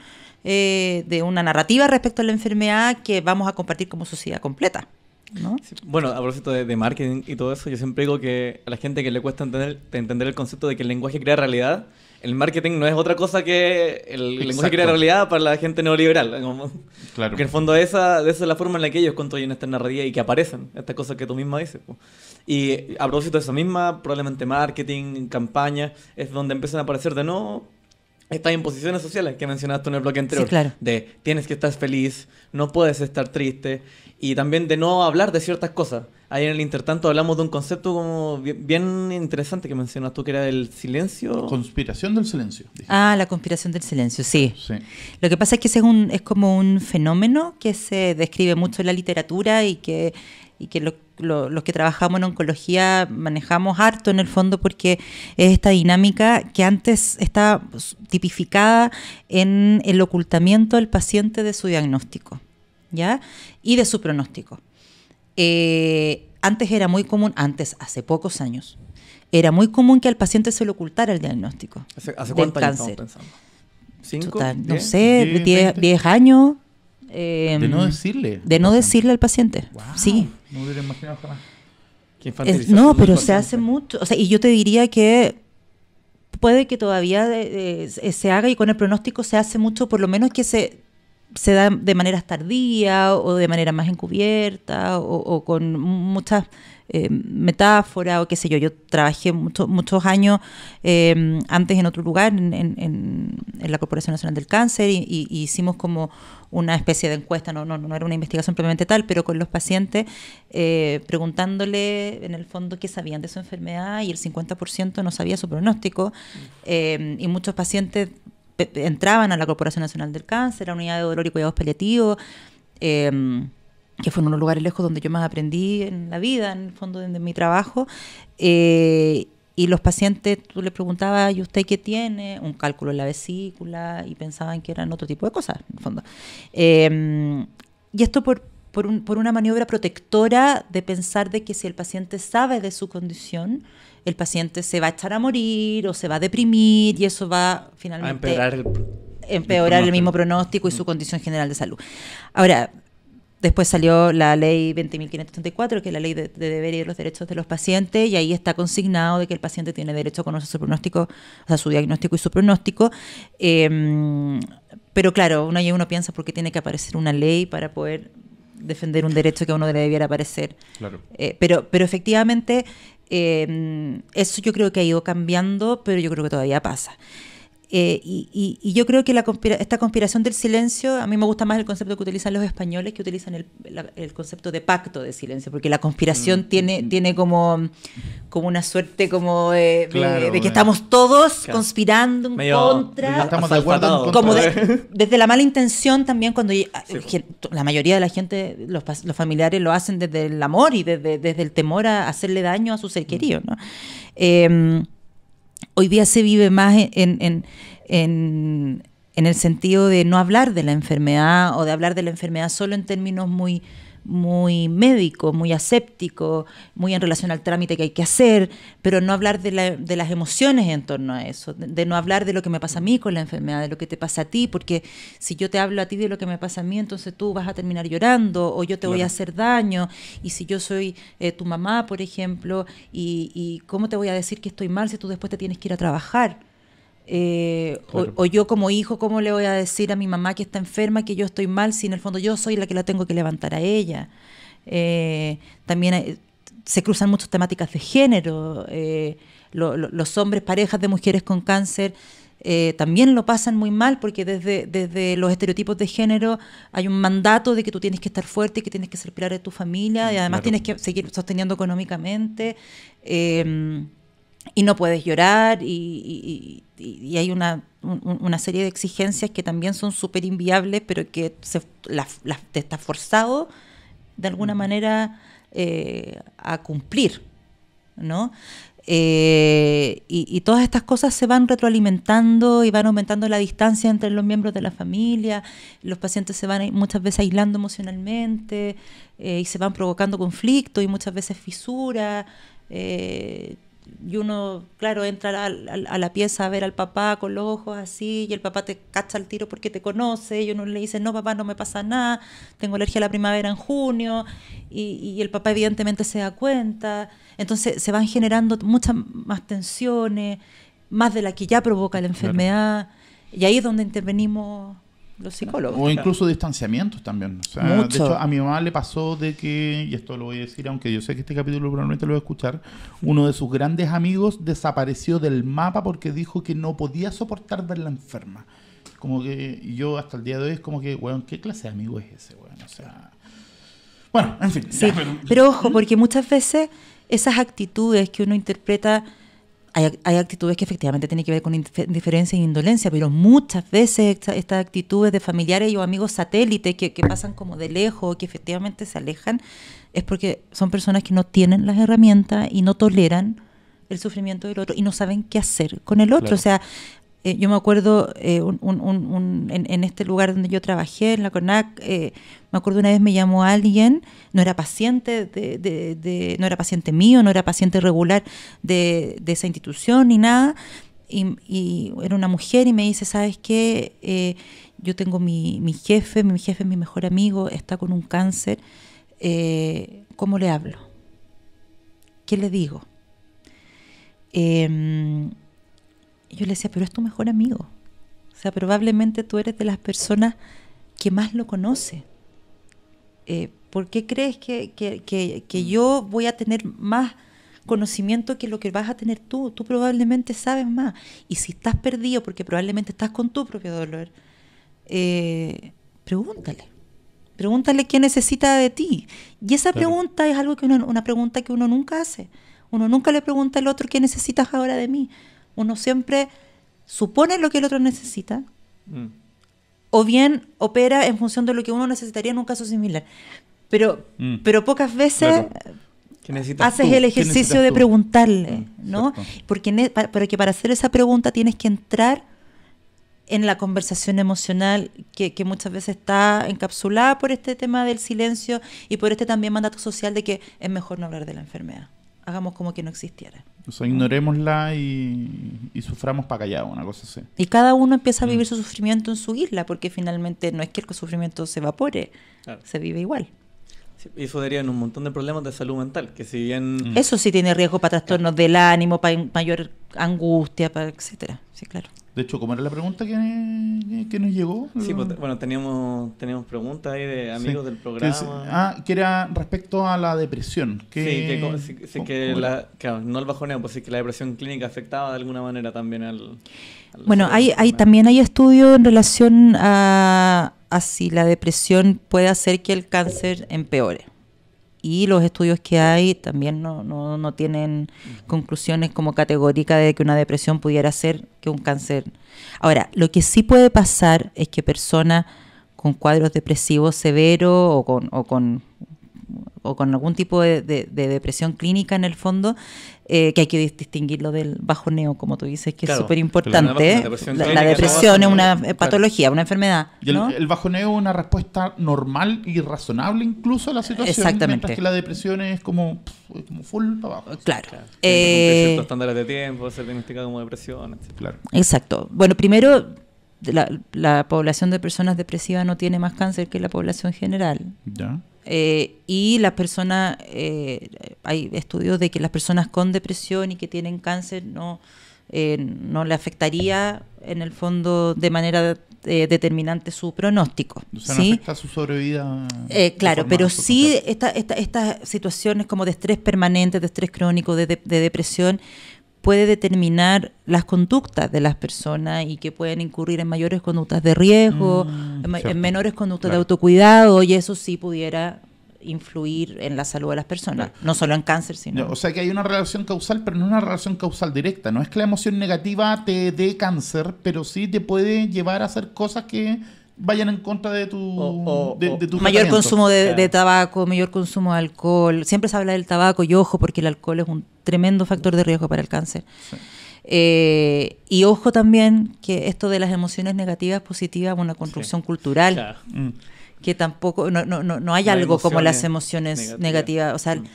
[SPEAKER 3] de una narrativa respecto a la enfermedad que vamos a compartir como sociedad completa. ¿No?
[SPEAKER 1] Bueno, a propósito de, de, marketing y todo eso, yo siempre digo que a la gente que le cuesta entender, entender el concepto de que el lenguaje crea realidad, el marketing no es otra cosa que el lenguaje que realidad para la gente neoliberal. claro. Porque en el fondo esa, es la forma en la que ellos construyen esta narrativa y que aparecen estas cosas que tú misma dices. Y a propósito de esa misma, probablemente marketing, campaña, es donde empiezan a aparecer de nuevo estas imposiciones sociales que mencionaste en el bloque anterior. De tienes que estar feliz, no puedes estar triste. Y también de no hablar de ciertas cosas. Ahí en el intertanto hablamos de un concepto como bien, interesante que mencionas tú, que era el silencio. Conspiración del silencio.
[SPEAKER 3] Ah, la conspiración del silencio, sí. Lo que pasa es que ese es, como un fenómeno que se describe mucho en la literatura y que, y que los que trabajamos en oncología manejamos harto en el fondo porque es esta dinámica que antes está tipificada en el ocultamiento del paciente de su diagnóstico ¿ya? y de su pronóstico. Eh, antes era muy común, antes, hace pocos años, era muy común que al paciente se le ocultara el diagnóstico. ¿Hace, cáncer. estamos pensando? ¿Cinco? no sé, 10 diez, años. Em, de no decirle. De no decirle al paciente. sí. No hubiera imaginado no, pero se hace mucho. O sea, y yo te diría que puede que todavía eh, eh, se haga y con el pronóstico se hace mucho, por lo menos que se se da de maneras tardía o de manera más encubierta o, con muchas eh, metáforas o qué sé yo. Yo trabajé muchos muchos años eh, antes en otro lugar, en, en, la Corporación Nacional del Cáncer, y, hicimos como una especie de encuesta, no, no, no, era una investigación previamente tal, pero con los pacientes eh, preguntándole en el fondo qué sabían de su enfermedad y el 50% no sabía su pronóstico y muchos pacientes entraban a la Corporación Nacional del Cáncer, a la Unidad de Dolor y Cuidados Paliativos, em, que fueron unos lugares lejos donde yo más aprendí en la vida, en el fondo de, mi trabajo. Eh, y los pacientes, tú les preguntabas, ¿y usted qué tiene? Un cálculo en la vesícula, y pensaban que eran otro tipo de cosas, en el fondo. Em, y esto por, por, una maniobra protectora de pensar de que si el paciente sabe de su condición, el paciente se va a echar a morir o se va a deprimir y eso va finalmente a empeorar el, mismo pronóstico y su mm. condición general de salud. Ahora, Después salió la ley 20.534, que es la ley de, deber y de los derechos de los pacientes, y ahí está consignado de que el paciente tiene derecho a conocer su pronóstico, o su diagnóstico y su pronóstico. Em, pero claro, uno, uno piensa por qué tiene que aparecer una ley para poder defender un derecho que a uno le debiera aparecer. Eh, pero, pero efectivamente eh, eso yo creo que ha ido cambiando, pero yo creo que todavía pasa. Eh, y, yo creo que esta conspiración del silencio, a mí me gusta más el concepto que utilizan los españoles, que utilizan el, concepto de pacto de silencio, porque la conspiración mm, tiene, mm, mm. tiene como, como una suerte como de, que estamos todos conspirando contra, desde la mala intención también cuando la mayoría de la gente, los, familiares lo hacen desde el amor y desde, el temor a hacerle daño a su ser querido, ¿no? Em, hoy día se vive más en, en, en, en, el sentido de no hablar de la enfermedad o de hablar de la enfermedad solo en términos muy muy médico, muy aséptico, muy en relación al trámite que hay que hacer, pero no hablar de, las emociones en torno a eso, de, no hablar de lo que me pasa a mí con la enfermedad, de lo que te pasa a ti, porque si yo te hablo a ti de lo que me pasa a mí, entonces tú vas a terminar llorando o yo te voy a hacer daño, y si yo soy eh, tu mamá, por ejemplo, y, y cómo te voy a decir que estoy mal si tú después te tienes que ir a trabajar. Eh, o, yo como hijo, ¿cómo le voy a decir a mi mamá que está enferma, que yo estoy mal, si en el fondo yo soy la que la tengo que levantar a ella? Eh, también se cruzan muchas temáticas de género. Eh, los hombres, parejas de mujeres con cáncer, también lo pasan muy mal porque desde, desde los estereotipos de género hay un mandato de que tú tienes que estar fuerte, que tienes que ser pilar de tu familia y mm, además tienes que seguir sosteniendo económicamente. Eh, y no puedes llorar y, hay una, serie de exigencias que también son súper inviables, pero que se, te estás forzado de alguna manera eh, a cumplir, ¿no? Eh, y, todas estas cosas se van retroalimentando y van aumentando la distancia entre los miembros de la familia, los pacientes se van muchas veces aislando emocionalmente eh, y se van provocando conflictos y muchas veces fisuras y uno, claro, entra a, la pieza a ver al papá con los ojos así, y el papá te cacha el tiro porque te conoce, y uno le dice, no, papá, no me pasa nada, tengo alergia a la primavera en junio, y, el papá evidentemente se da cuenta, entonces se van generando muchas más tensiones, más de la que ya provoca la enfermedad, y ahí es donde intervenimos los psicólogos. O incluso
[SPEAKER 2] distanciamientos también. De hecho, a mi mamá le pasó de que, y esto lo voy a decir, aunque yo sé que este capítulo probablemente lo voy a escuchar, uno de sus grandes amigos desapareció del mapa porque dijo que no podía soportar verla enferma. Como que yo hasta el día de hoy es como que, bueno, ¿qué clase de amigo es ese, weón? Bueno, o sea. Bueno, en fin. Sí, pero ojo,
[SPEAKER 3] porque muchas veces esas actitudes que uno interpreta hay, actitudes que efectivamente tienen que ver con indiferencia e indolencia, pero muchas veces estas actitudes de familiares o amigos satélites que, pasan como de lejos, que efectivamente se alejan, es porque son personas que no tienen las herramientas y no toleran el sufrimiento del otro y no saben qué hacer con el otro. O sea, eh, yo me acuerdo eh, en, este lugar donde yo trabajé, en la CONAC, eh, me acuerdo una vez me llamó alguien, no era paciente, de, no era paciente mío, no era paciente regular de, esa institución ni nada, y, era una mujer y me dice, ¿sabes qué? yo tengo mi, mi, jefe, mi jefe es mi mejor amigo, está con un cáncer, ¿cómo le hablo? ¿Qué le digo? Em, yo le decía, pero es tu mejor amigo. O sea, probablemente tú eres de las personas que más lo conoce. Eh, ¿Por qué crees que, yo voy a tener más conocimiento que lo que vas a tener tú? Tú probablemente sabes más. Y si estás perdido, porque probablemente estás con tu propio dolor, eh, pregúntale. Pregúntale qué necesita de ti. Y esa pregunta es algo que una pregunta que uno nunca hace. Uno nunca le pregunta al otro qué necesitas ahora de mí uno siempre supone lo que el otro necesita, mm. o bien opera en función de lo que uno necesitaría en un caso similar. Pero, mm. pero pocas veces haces el ejercicio de preguntarle, mm, ¿no? Porque e, para, hacer esa pregunta tienes que entrar en la conversación emocional que, muchas veces está encapsulada por este tema del silencio y por este también mandato social de que es mejor no hablar de la enfermedad. Hagamos como que no existiera.
[SPEAKER 2] O sea, ignorémosla y, suframos para callado, una cosa así.
[SPEAKER 3] Y cada uno empieza a vivir mm. su sufrimiento en su isla, porque finalmente no es que el sufrimiento se evapore, se vive igual.
[SPEAKER 1] y eso daría en un montón de problemas de salud mental, que si bien... Eso sí
[SPEAKER 3] tiene riesgo para trastornos del ánimo, para mayor angustia, para etcétera. Sí, claro. De hecho, ¿cómo era la pregunta que, que nos llegó? Sí, pues,
[SPEAKER 1] bueno, teníamos, teníamos preguntas ahí de amigos del programa. ah,
[SPEAKER 2] que era respecto a la depresión. sí,
[SPEAKER 1] que, la, no el bajoneo, pues es que la depresión clínica afectaba de alguna manera también al...
[SPEAKER 3] bueno, hay, hay, también hay estudios en relación a, a si la depresión puede hacer que el cáncer empeore y los estudios que hay también no, no, no tienen conclusiones como categóricas de que una depresión pudiera ser que un cáncer. Ahora, lo que sí puede pasar es que personas con cuadros depresivos severos o con, o con o con algún tipo de, depresión clínica en el fondo, eh, que hay que distinguirlo del bajoneo, como tú dices, que es súper importante. La, depresión, es una patología, una enfermedad. el,
[SPEAKER 2] bajoneo es una respuesta normal y
[SPEAKER 1] razonable incluso a la situación, Exactamente. mientras que
[SPEAKER 2] la depresión es como, como full para abajo. Claro.
[SPEAKER 1] Eh, estándares de tiempo, se diagnostica como depresión.
[SPEAKER 3] Exacto. Bueno, primero... La, la, población de personas depresivas no tiene más cáncer que la población general. Ya. Eh, y las personas, eh, hay estudios de que las personas con depresión y que tienen cáncer no, eh, no le afectaría en el fondo de manera determinante su pronóstico. O sea, ¿sí? no afecta
[SPEAKER 2] su sobrevida.
[SPEAKER 3] claro, pero sí esta, estas situaciones como de estrés permanente, de estrés crónico, de, de depresión, puede determinar las conductas de las personas y que pueden incurrir en mayores conductas de riesgo, mm, en, menores conductas de autocuidado, y eso sí pudiera influir en la salud de las personas, no solo en cáncer, sino... O sea que hay una relación
[SPEAKER 2] causal, pero no una relación causal directa. No es que la emoción negativa te dé cáncer, pero sí te puede llevar a hacer cosas que vayan en contra de tu, mayor consumo de,
[SPEAKER 3] tabaco, mayor consumo de alcohol. Siempre se habla del tabaco y ojo, porque el alcohol es un tremendo factor de riesgo para el cáncer. Eh, y ojo también que esto de las emociones negativas, positivas, una construcción cultural. Mm que tampoco, no, hay algo como las emociones negativas, o sea, mm.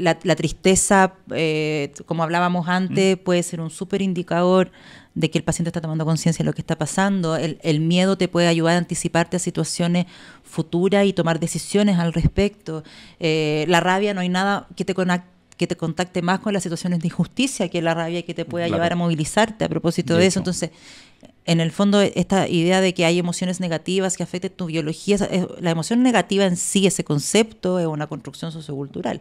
[SPEAKER 3] la, tristeza, eh, como hablábamos antes, mm. puede ser un súper indicador de que el paciente está tomando conciencia de lo que está pasando, el, miedo te puede ayudar a anticiparte a situaciones futuras y tomar decisiones al respecto, eh, la rabia no hay nada que te que te contacte más con las situaciones de injusticia que la rabia que te pueda llevar a movilizarte a propósito de eso. Entonces, en el fondo esta idea de que hay emociones negativas que afecten tu biología, la emoción negativa en sí, ese concepto, es una construcción sociocultural.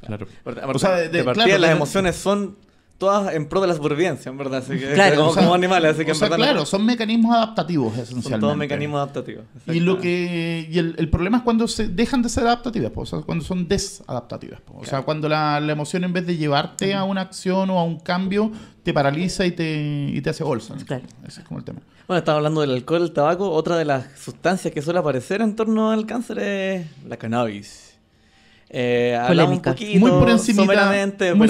[SPEAKER 1] Claro. O sea, de, las emociones son todas en pro de la supervivencia, en verdad. claro, como, animales, así que Claro, son
[SPEAKER 2] mecanismos adaptativos, esencialmente. Son todos mecanismos adaptativos. Y lo que y el, problema es cuando se dejan de ser adaptativas, cuando son desadaptativas. o sea, cuando la, emoción en vez de llevarte a una acción o a un cambio, te paraliza y te, y te hace bolsa. Ese es como el tema.
[SPEAKER 1] Bueno, estamos hablando del alcohol, el tabaco. Otra de las sustancias que suele aparecer en torno al cáncer es la cannabis. Eh, muy por encima, muy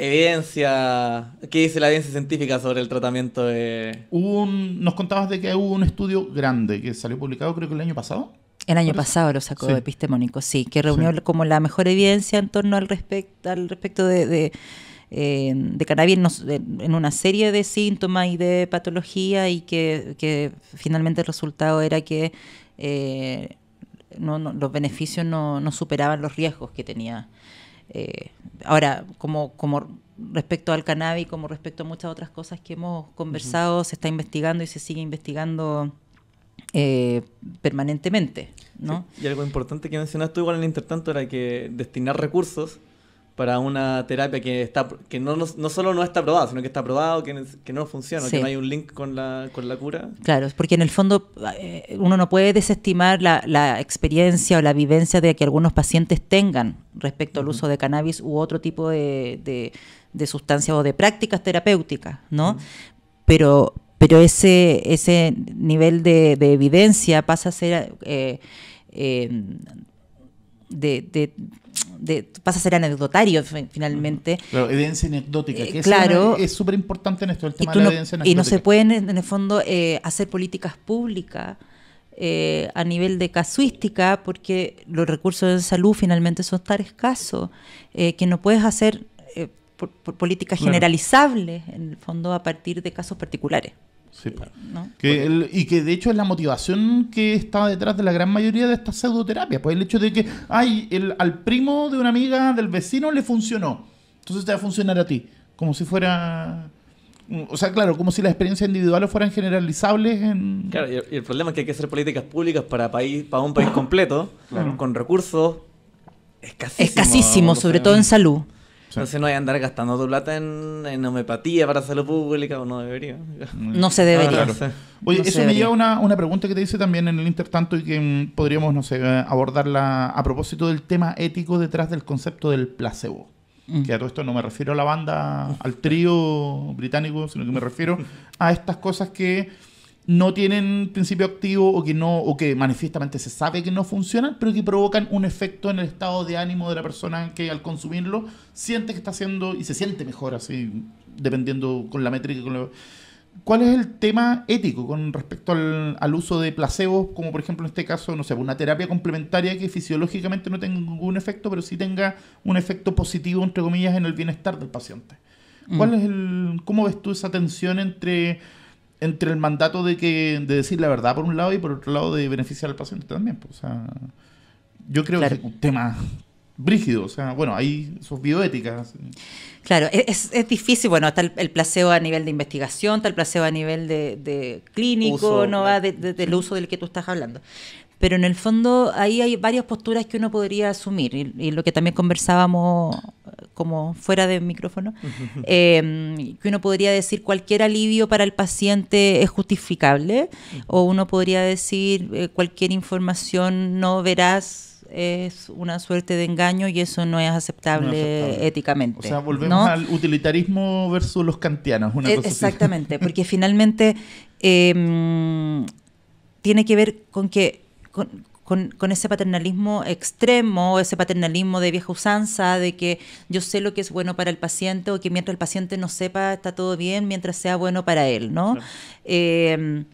[SPEAKER 1] evidencia, ¿qué dice la evidencia científica sobre el tratamiento de...?
[SPEAKER 2] nos contabas de que hubo un estudio grande que salió publicado creo que el año pasado.
[SPEAKER 3] El año pasado lo sacó Epistemónico, sí, que reunió como la mejor evidencia en torno al, respecto al respecto de, de eh, cannabis en, una serie de síntomas y de patología y que, finalmente el resultado era que eh, no, los beneficios no, superaban los riesgos que tenía. Eh, ahora, como, como respecto al cannabis, como respecto a muchas otras cosas que hemos conversado, se está investigando y se sigue investigando eh, permanentemente. ¿no?
[SPEAKER 1] Y algo importante que mencionaste igual en el intertanto era que destinar recursos para una terapia que está que no, no, no solo no está aprobada, sino que está aprobado, que, que no funciona, o que no hay un link con la, con la cura.
[SPEAKER 3] Claro, es porque en el fondo eh, uno no puede desestimar la, experiencia o la vivencia de que algunos pacientes tengan respecto al uso de cannabis u otro tipo de, de, sustancias o de prácticas terapéuticas, ¿no? Pero pero ese, ese nivel de, de evidencia pasa a ser... Eh, eh de, de pasa a ser anecdotario finalmente. Claro, evidencia anecdótica, eh, que es súper importante
[SPEAKER 2] en esto, el tema de la Y no se
[SPEAKER 3] pueden, en el fondo, eh, hacer políticas públicas eh, a nivel de casuística porque los recursos de salud finalmente son tan escasos que no puedes hacer por, políticas generalizables, en el fondo, a partir de casos particulares
[SPEAKER 2] y que de hecho es la motivación que estaba detrás de la gran mayoría de estas pseudoterapias. Pues el hecho de que, ay, el, al primo de una amiga del vecino le funcionó. Entonces te va a funcionar a ti. Como si fuera... O sea, claro, como si las experiencias individuales fueran generalizables en...
[SPEAKER 1] Claro, y el, problema es que hay que hacer políticas públicas para, país, para un país completo, con recursos escasísimos. Escasísimos, sobre todo en salud. Entonces no hay andar gastando tu plata en, homeopatía para hacerlo público, o no debería. Ah, no
[SPEAKER 2] se debería.
[SPEAKER 3] Oye, eso me lleva
[SPEAKER 2] una, pregunta que te hice también en el intertanto y que mm, podríamos, no sé, eh, abordarla a propósito del tema ético detrás del concepto del placebo. Mm. Que a todo esto no me refiero a la banda, al trío británico, sino que me refiero a estas cosas que no tienen principio activo o que no o que manifiestamente se sabe que no funcionan, pero que provocan un efecto en el estado de ánimo de la persona que al consumirlo siente que está haciendo y se siente mejor así, dependiendo con la métrica. Con ¿Cuál es el tema ético con respecto al, uso de placebos, como por ejemplo en este caso, no sé, una terapia complementaria que fisiológicamente no tenga ningún efecto, pero sí tenga un efecto positivo, entre comillas, en el bienestar del paciente? ¿Cuál mm. es el, ¿Cómo ves tú esa tensión entre entre el mandato de que de decir la verdad por un lado y por otro lado de beneficiar al paciente también. Pues, o sea,
[SPEAKER 3] yo creo que es un tema brígido, o sea, bueno, hay sus bioéticas. Claro, e-, es, difícil, bueno, está el, placeo placebo a nivel de investigación, está el placebo a nivel de, clínico, no va de, del uso del que tú estás hablando. Pero en el fondo ahí hay varias posturas que uno podría asumir y, y lo que también conversábamos como fuera de micrófono, eh, que uno podría decir cualquier alivio para el paciente es justificable, o uno podría decir eh, cualquier información no verás es una suerte de engaño y eso no es aceptable, éticamente. O sea, volvemos al
[SPEAKER 2] utilitarismo versus los kantianos. E, exactamente,
[SPEAKER 3] porque finalmente em, tiene que ver con que con, ese paternalismo extremo, ese paternalismo de vieja usanza, de que yo sé lo que es bueno para el paciente o que mientras el paciente no sepa está todo bien, mientras sea bueno para él, ¿no? Em,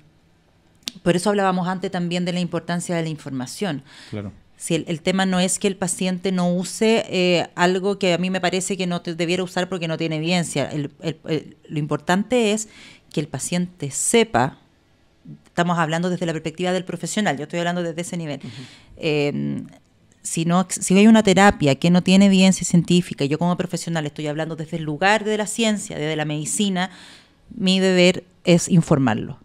[SPEAKER 3] por eso hablábamos antes también de la importancia de la información. Si el, tema no es que el paciente no use eh, algo que a mí me parece que no te debiera usar porque no tiene evidencia. lo importante es que el paciente sepa estamos hablando desde la perspectiva del profesional, yo estoy hablando desde ese nivel. Em, si, no, si hay una terapia que no tiene evidencia científica, yo como profesional estoy hablando desde el lugar de la ciencia, desde la medicina, mi deber es informarlo.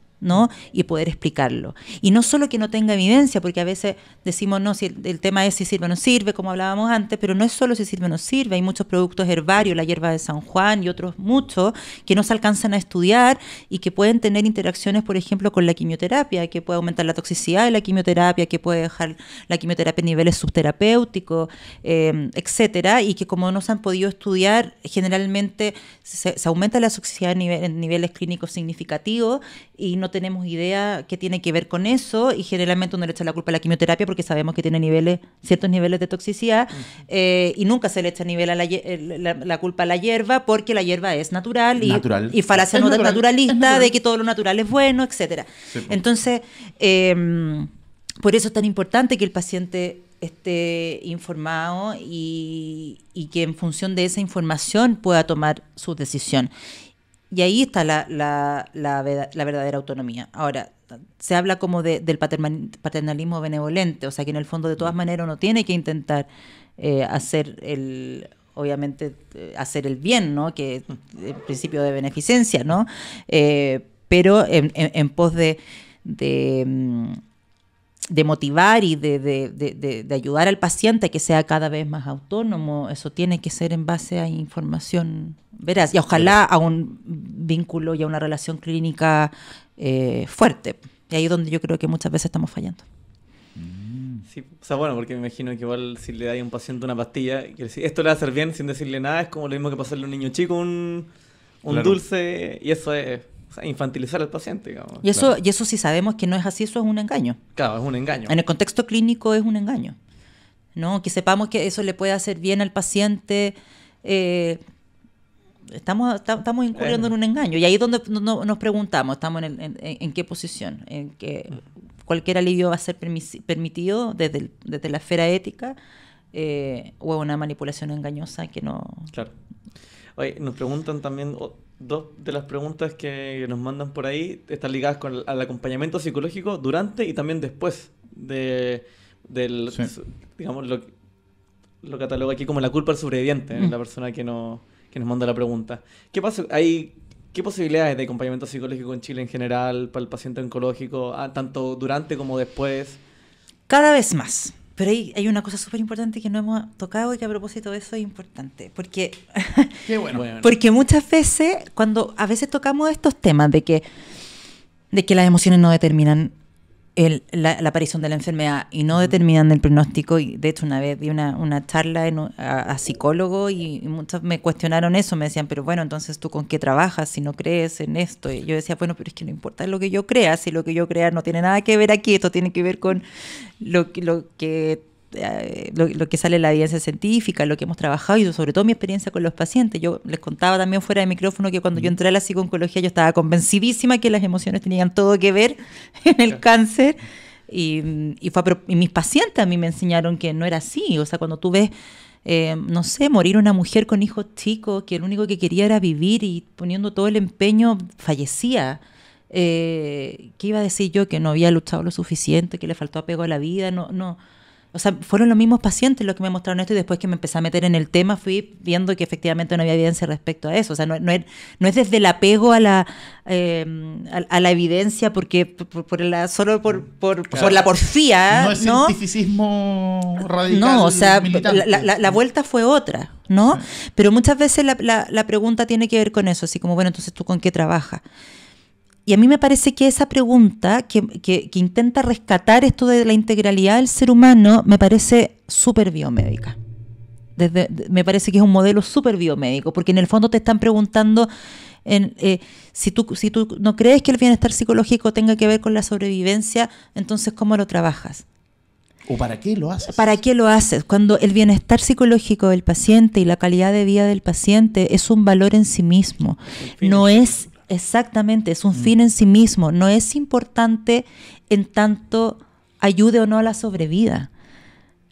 [SPEAKER 3] Y poder explicarlo. Y no solo que no tenga evidencia, porque a veces decimos, no, si el, tema es si sirve o no sirve, como hablábamos antes, pero no es solo si sirve o no sirve. Hay muchos productos herbarios, la hierba de San Juan y otros muchos, que no se alcanzan a estudiar y que pueden tener interacciones, por ejemplo, con la quimioterapia, que puede aumentar la toxicidad de la quimioterapia, que puede dejar la quimioterapia en niveles subterapéuticos, eh, etcétera, y que como no se han podido estudiar, generalmente se, aumenta la toxicidad en niveles clínicos significativos y no tenemos idea qué tiene que ver con eso y generalmente uno le echa la culpa a la quimioterapia porque sabemos que tiene niveles, ciertos niveles de toxicidad eh, y nunca se le echa nivel a la, la, culpa a la hierba porque la hierba es natural y, natural. y falacia natural, naturalista de que todo lo natural es bueno, etc. Pues. Entonces, em, por eso es tan importante que el paciente esté informado y, y, que en función de esa información pueda tomar su decisión. Y ahí está la, verdadera autonomía. Ahora, se habla como de, del paternalismo benevolente, o sea que en el fondo de todas mm. maneras uno tiene que intentar eh, hacer el obviamente eh, hacer el bien, ¿no? Que el principio de beneficencia, ¿no? Eh, pero en, en, pos de mm, de motivar y de, de, de, de, ayudar al paciente a que sea cada vez más autónomo, eso tiene que ser en base a información veraz y ojalá a un vínculo y a una relación clínica eh, fuerte. Y ahí es donde yo creo que muchas veces estamos fallando.
[SPEAKER 1] Mm. Sí, o sea, bueno, porque me imagino que igual si le da a un paciente una pastilla, esto le va a hacer bien sin decirle nada, es como lo mismo que pasarle a un niño chico un, un dulce y eso es o infantilizar al paciente. Y, eso,
[SPEAKER 3] y eso si sabemos que no es así, eso es un engaño.
[SPEAKER 1] Claro, es un engaño. En el
[SPEAKER 3] contexto clínico es un engaño. ¿no? Que sepamos que eso le puede hacer bien al paciente. Eh, estamos, estamos incurriendo en un engaño. Y ahí es donde nos preguntamos, estamos en, en, qué posición, en que cualquier alivio va a ser permitido desde, la esfera ética eh, o una manipulación engañosa que no... Claro.
[SPEAKER 1] Oye, nos preguntan también dos de las preguntas que nos mandan por ahí están ligadas con al acompañamiento psicológico durante y también después de del digamos lo, lo catalogo aquí como la culpa del sobreviviente, ¿eh? mm. la persona que no nos manda la pregunta. ¿Qué pasa? ¿Hay qué posibilidades de acompañamiento psicológico en Chile en general para el paciente oncológico, ah, tanto durante como después?
[SPEAKER 3] Cada vez más. Pero hay, hay una cosa súper importante que no hemos tocado y que a propósito de eso es importante. Porque, porque muchas veces, cuando a veces tocamos estos temas de que, de que las emociones no determinan el, la, aparición de la enfermedad y no determinan el pronóstico. Y de hecho, una vez di una, charla a, psicólogo y, muchos me cuestionaron eso. Me decían, pero bueno, entonces tú con qué trabajas si no crees en esto. Y yo decía, bueno, pero es que no importa lo que yo crea, si lo que yo crea no tiene nada que ver aquí, esto tiene que ver con lo, lo que eh, lo, que sale en la evidencia científica, lo que hemos trabajado y sobre todo mi experiencia con los pacientes. Yo les contaba también fuera de micrófono que cuando yo mm. entré a la psicooncología yo estaba convencidísima que las emociones tenían todo que ver en el cáncer. Y, fue y mis pacientes a mí me enseñaron que no era así. O sea, cuando tú ves eh, no sé, morir una mujer con hijos chicos, que el único que quería era vivir y poniendo todo el empeño fallecía. Eh, ¿Qué iba a decir yo? Que no había luchado lo suficiente, que le faltó apego a la vida, no, no o sea, fueron los mismos pacientes los que me mostraron esto y después que me empecé a meter en el tema fui viendo que efectivamente no había evidencia respecto a eso. O sea, no, es, desde el apego a la, em, a, la evidencia porque por, solo por, la porfía. No es cientificismo radical. No, o sea, la, la, vuelta fue otra, ¿no? Pero muchas veces la, pregunta tiene que ver con eso, así como, bueno, entonces tú con qué trabajas. Y a mí me parece que esa pregunta que, intenta rescatar esto de la integralidad del ser humano me parece súper biomédica. me parece que es un modelo súper biomédico, porque en el fondo te están preguntando eh, si, tú, si tú no crees que el bienestar psicológico tenga que ver con la sobrevivencia, entonces ¿cómo lo trabajas? ¿O para qué lo haces? ¿Para qué lo haces? Cuando el bienestar psicológico del paciente y la calidad de vida del paciente es un valor en sí mismo. No es Exactamente, es un mm. fin en sí mismo. No es importante en tanto ayude o no a la sobrevida.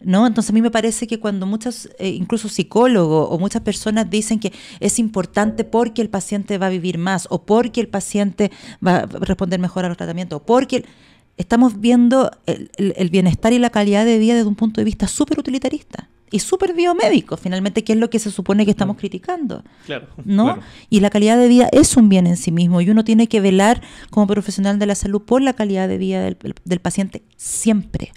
[SPEAKER 3] ¿No? Entonces a mí me parece que cuando muchas, eh, incluso psicólogos o muchas personas dicen que es importante porque el paciente va a vivir más o porque el paciente va a responder mejor a los tratamientos o porque estamos viendo el, el bienestar y la calidad de vida desde un punto de vista súper utilitarista y súper biomédico, finalmente, que es lo que se supone que estamos mm. criticando. Claro. ¿No? Y la calidad de vida es un bien en sí mismo y uno tiene que velar como profesional de la salud por la calidad de vida del, del paciente siempre.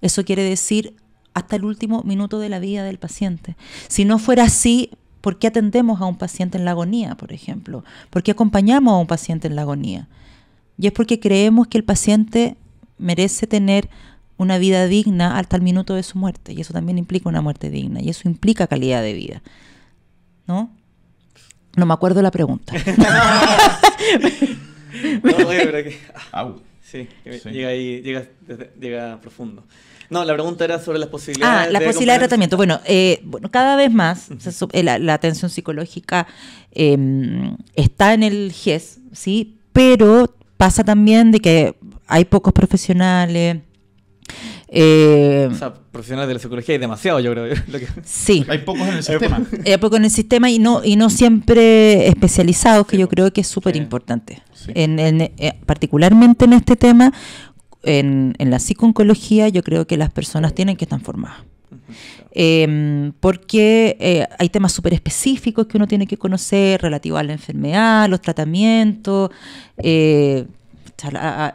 [SPEAKER 3] Eso quiere decir hasta el último minuto de la vida del paciente. Si no fuera así, ¿por qué atendemos a un paciente en la agonía, por ejemplo? ¿Por qué acompañamos a un paciente en la agonía? Y es porque creemos que el paciente merece tener una vida digna hasta el minuto de su muerte. Y eso también implica una muerte digna. Y eso implica calidad de vida. ¿No? No me acuerdo la pregunta.
[SPEAKER 1] Ah, sí, Llega, ahí, llega, profundo. No, la pregunta era sobre las posibilidades. Ah, las posibilidades de
[SPEAKER 3] tratamiento. Eh, bueno, cada vez más eh, la, atención psicológica em, está en el GES, ¿sí? Pero pasa también de que hay pocos profesionales, eh, o sea,
[SPEAKER 1] profesionales de la psicología hay demasiado, yo creo. Sí. Hay pocos en el sistema.
[SPEAKER 3] Hay pocos en el sistema y no, y no siempre especializados, que yo pues. creo que es súper importante. En, eh, particularmente en este tema, en, la la oncología yo creo que las personas tienen que estar formadas. Em, porque eh, hay temas súper específicos que uno tiene que conocer relativo a la enfermedad, los tratamientos,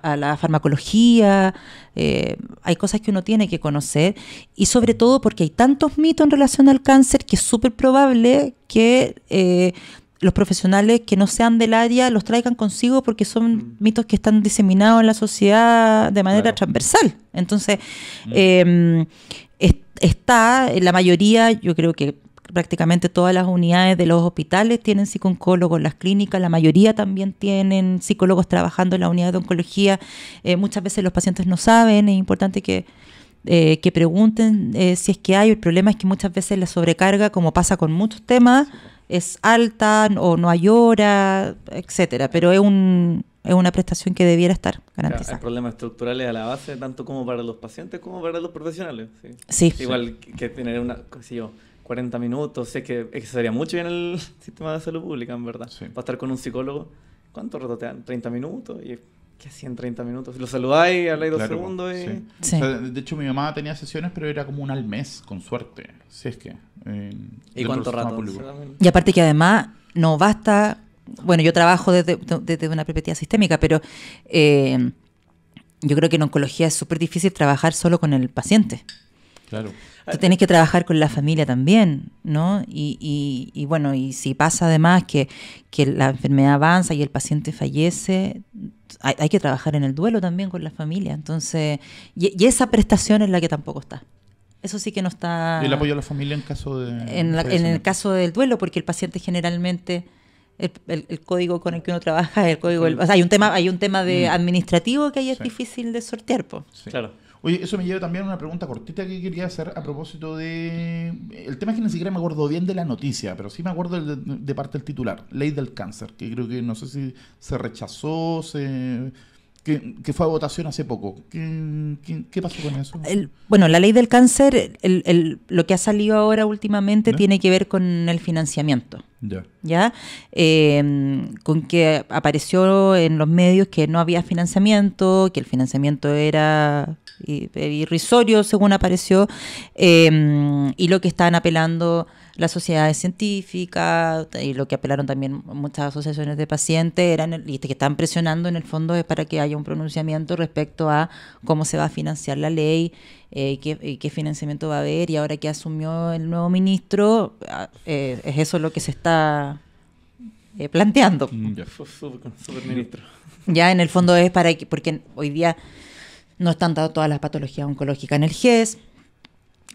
[SPEAKER 3] a la, farmacología, eh, hay cosas que uno tiene que conocer y sobre todo porque hay tantos mitos en relación al cáncer que es súper probable que eh, los profesionales que no sean del área los traigan consigo porque son mm. mitos que están diseminados en la sociedad de manera transversal. Entonces, mm. em, está la mayoría, yo creo que prácticamente todas las unidades de los hospitales tienen psicólogos, las clínicas, la mayoría también tienen psicólogos trabajando en la unidad de oncología. Eh, muchas veces los pacientes no saben, es importante que, eh, que pregunten eh, si es que hay. El problema es que muchas veces la sobrecarga, como pasa con muchos temas, es alta o no hay hora, etcétera. Pero es un, es una prestación que debiera estar garantizada.
[SPEAKER 1] hay problemas estructurales a la base, tanto como para los pacientes como para los profesionales. Sí. Igual que tener una, 40 minutos, es que, sería mucho bien el sistema de salud pública, en verdad. Para estar con un psicólogo, ¿cuánto rato te dan? ¿30 minutos? Y, ¿Qué hacían 30 minutos? Lo saludáis, habláis dos segundos y...
[SPEAKER 2] de hecho, mi mamá tenía sesiones, pero era como una al mes, con suerte. Si es que... Eh, ¿Y cuánto rato?
[SPEAKER 1] Y
[SPEAKER 3] aparte que además no basta... Bueno, yo trabajo desde, una perspectiva sistémica, pero... Eh, yo creo que en oncología es súper difícil trabajar solo con el paciente. Claro. Tú tenés que trabajar con la familia también, ¿no? Y, bueno, y si pasa además que, la enfermedad avanza y el paciente fallece, hay, que trabajar en el duelo también con la familia. Entonces, y, esa prestación es la que tampoco está. Eso sí que no está. el apoyo a la familia en caso de.? En, el caso del duelo, porque el paciente generalmente. El, código con el que uno trabaja el código. o hay un tema, hay un tema de mm. administrativo que ahí es difícil de sortear, pues.
[SPEAKER 2] Claro. Oye, eso me lleva también a una pregunta cortita que quería hacer a propósito de... El tema es que ni siquiera me acuerdo bien de la noticia, pero sí me acuerdo de, de parte del titular, Ley del Cáncer, que creo que no sé si se rechazó, se que, fue a votación hace poco. ¿Qué, pasó con eso?
[SPEAKER 3] bueno, la ley del cáncer, lo que ha salido ahora últimamente tiene que ver con el financiamiento. Ya. Em, con que apareció en los medios que no había financiamiento, que el financiamiento era eh, irrisorio según apareció, em, y lo que están apelando las sociedades científicas y lo que apelaron también muchas asociaciones de pacientes eran el, que están presionando en el fondo es para que haya un pronunciamiento respecto a cómo se va a financiar la ley, eh, qué, qué, financiamiento va a haber y ahora que asumió el nuevo ministro ah, eh, es eso lo que se está eh, planteando. Mm, ya, en el fondo es para que, porque hoy día no están dadas todas las patologías oncológicas en el GES,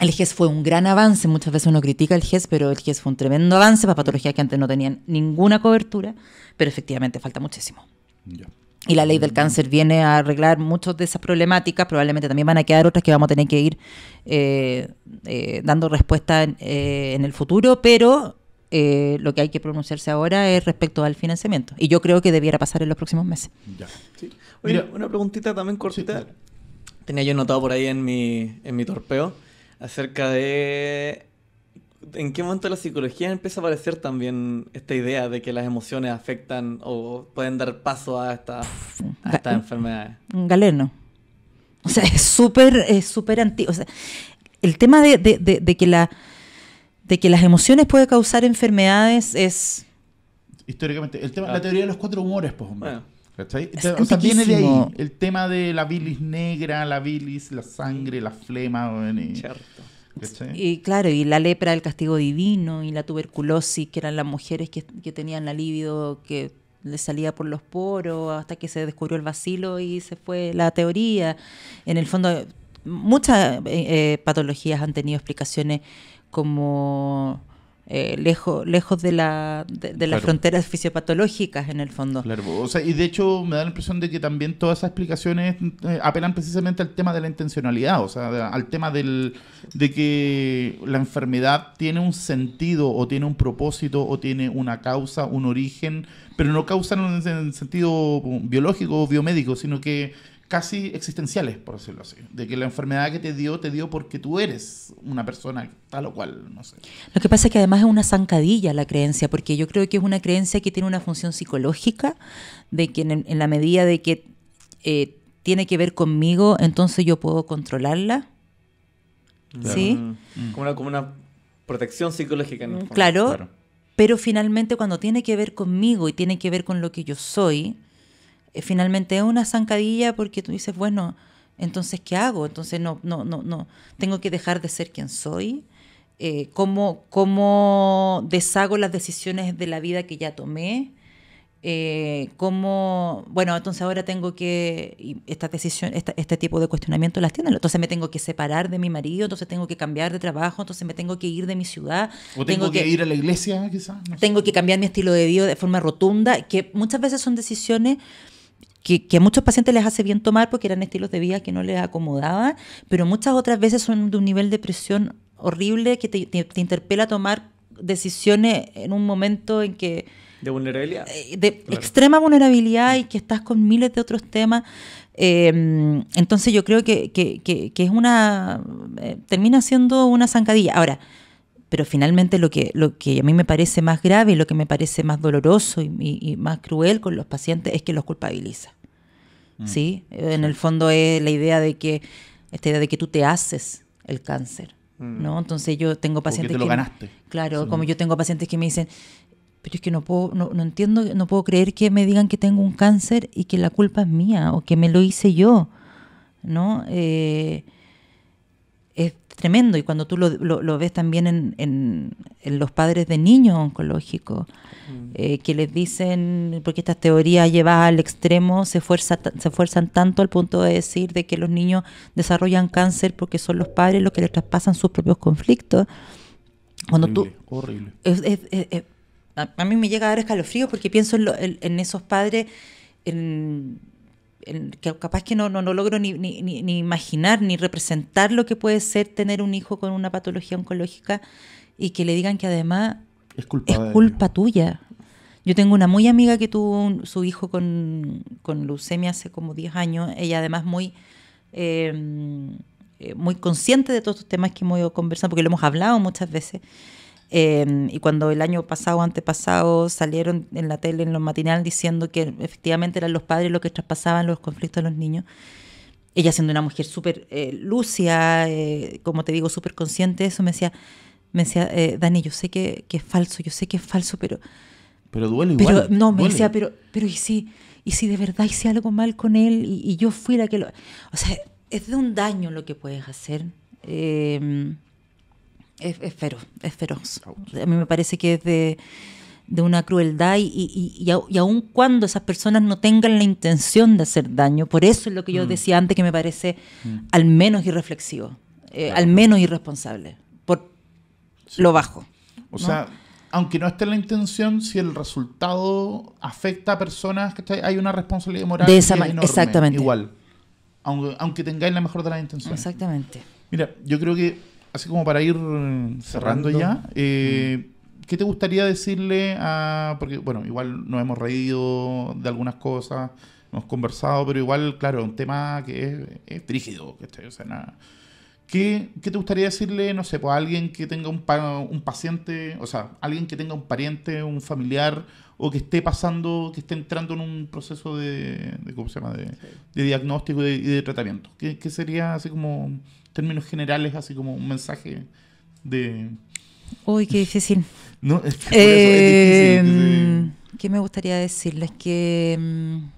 [SPEAKER 3] el GES fue un gran avance, muchas veces uno critica el GES, pero el GES fue un tremendo avance para patologías que antes no tenían ninguna cobertura, pero efectivamente falta muchísimo. Y la ley del cáncer viene a arreglar muchas de esas problemáticas, probablemente también van a quedar otras que vamos a tener que ir eh, eh, dando respuesta eh, en, el futuro, pero lo que hay que pronunciarse ahora es respecto al financiamiento. Y yo creo que debiera pasar en los próximos meses.
[SPEAKER 1] Oye, una preguntita también cortita. Tenía yo notado por ahí en en mi torpeo acerca de en qué momento la psicología empieza a aparecer también esta idea de que las emociones afectan o pueden dar paso a estas enfermedades?
[SPEAKER 3] esta Galeno. O sea, es súper, es súper antiguo. O sea, el tema de, que la de que las emociones pueden causar enfermedades es
[SPEAKER 2] históricamente el tema la teoría de los cuatro humores pues hombre ¿Cachai? viene de ahí el tema de la bilis negra, la bilis, la sangre, la flema.
[SPEAKER 1] y,
[SPEAKER 3] claro, y la lepra, del castigo divino, y la tuberculosis, que eran las mujeres que, tenían la libido que le salía por los poros, hasta que se descubrió el vacilo y se fue la teoría. En el fondo, muchas eh, eh, patologías han tenido explicaciones como eh, lejos, lejos de, la, de, las fronteras fisiopatológicas en el fondo.
[SPEAKER 2] Claro, y de hecho me da la impresión de que también todas esas explicaciones eh, apelan precisamente al tema de la intencionalidad, o sea, al tema del, de que la enfermedad tiene un sentido o tiene un propósito o tiene una causa, un origen, pero no causan en, el sentido biológico o biomédico, sino que casi existenciales, por decirlo así. De que la enfermedad que te dio, te dio porque tú eres una persona tal o cual, no sé.
[SPEAKER 3] Lo que pasa es que además es una zancadilla la creencia, porque yo creo que es una creencia que tiene una función psicológica, de que en, la medida de que eh, tiene que ver conmigo, entonces yo puedo controlarla.
[SPEAKER 1] ¿Sí? Mm. Como una, como una protección psicológica. claro,
[SPEAKER 3] pero finalmente cuando tiene que ver conmigo y tiene que ver con lo que yo soy, eh, finalmente es una zancadilla porque tú dices, bueno, entonces, ¿qué hago? Entonces, no, no, no, no, tengo que dejar de ser quien soy. Eh, ¿cómo, deshago las decisiones de la vida que ya tomé? Eh, ¿Cómo, bueno, entonces ahora tengo que, esta decisión, este tipo de cuestionamiento las tienen. Entonces me tengo que separar de mi marido, entonces tengo que cambiar de trabajo, entonces me tengo que ir de mi ciudad. O tengo, que, ir a la iglesia, quizás. tengo que cambiar mi estilo de vida de forma rotunda, que muchas veces son decisiones que, a muchos pacientes les hace bien tomar porque eran estilos de vida que no les acomodaban, pero muchas otras veces son de un nivel de presión horrible que te, interpela a tomar decisiones en un momento en que...
[SPEAKER 1] De vulnerabilidad. Eh, de extrema
[SPEAKER 3] vulnerabilidad y que estás con miles de otros temas. Em, entonces yo creo que, es una... Eh, termina siendo una zancadilla. Ahora, pero finalmente lo que, lo que a mí me parece más grave, lo que me parece más doloroso y, más cruel con los pacientes es que los culpabiliza. Mm. ¿sí? En el fondo es la idea de que, esta idea de que tú te haces el cáncer. Mm. ¿no? Entonces yo tengo pacientes... que, Claro, como yo tengo pacientes que me dicen, pero es que no puedo, no, no, entiendo, no puedo creer que me digan que tengo un cáncer y que la culpa es mía o que me lo hice yo, ¿no? Eh, es tremendo. Y cuando tú lo, ves también en, en, los padres de niños oncológicos, mm. eh, que les dicen, porque estas teorías llevadas al extremo se, fuerza, se esfuerzan tanto al punto de decir de que los niños desarrollan cáncer porque son los padres los que les traspasan sus propios conflictos. Cuando horrible, tú, a, mí me llega a dar escalofríos porque pienso en, en esos padres. En, que capaz que no, logro ni, imaginar ni representar lo que puede ser tener un hijo con una patología oncológica y que le digan que además es culpa, tuya. Yo tengo una muy amiga que tuvo su hijo con, con, leucemia hace como 10 años, ella además muy... Em, eh, muy consciente de todos estos temas que hemos conversado porque lo hemos hablado muchas veces. Em, y cuando el año pasado, antepasado, salieron en la tele, en los matinal, diciendo que efectivamente eran los padres los que traspasaban los conflictos a los niños, ella siendo una mujer súper eh, lucia, eh, como te digo, súper consciente eso, me decía, me decía eh, Dani, yo sé que, es falso, yo sé que es falso, pero...
[SPEAKER 2] Pero duele igual. no, me decía, pero,
[SPEAKER 3] pero y si, y si de verdad hice algo mal con él y, yo fui la que lo... O sea, es de un daño lo que puedes hacer. Eh, es, feroz, es feroz. A mí me parece que es de, de una crueldad y, y, y, aun cuando esas personas no tengan la intención de hacer daño, por eso es lo que yo mm. decía antes que me parece mm. al menos irreflexivo, eh, al menos irresponsable, por lo bajo. O sea, aunque no esté la intención,
[SPEAKER 2] si el resultado afecta a personas, que hay una responsabilidad moral. De esa manera, exactamente. Igual, aunque, aunque tengáis la mejor de las intenciones. Exactamente. Mira, yo creo que así como para ir cerrando, ya, eh, ¿qué te gustaría decirle a.? Porque, bueno, igual nos hemos reído de algunas cosas, hemos conversado, pero igual, claro, un tema que es, rígido, que o sea, nada. ¿Qué, te gustaría decirle, no sé, pues, a alguien que tenga un, un paciente, o sea, alguien que tenga un pariente, un familiar, o que esté pasando, que esté entrando en un proceso de, ¿cómo se llama?, de, diagnóstico y de, tratamiento? ¿Qué, sería así como términos generales, así como un mensaje de...
[SPEAKER 3] Uy, qué difícil. ¿Qué me gustaría decirles? Que... Em,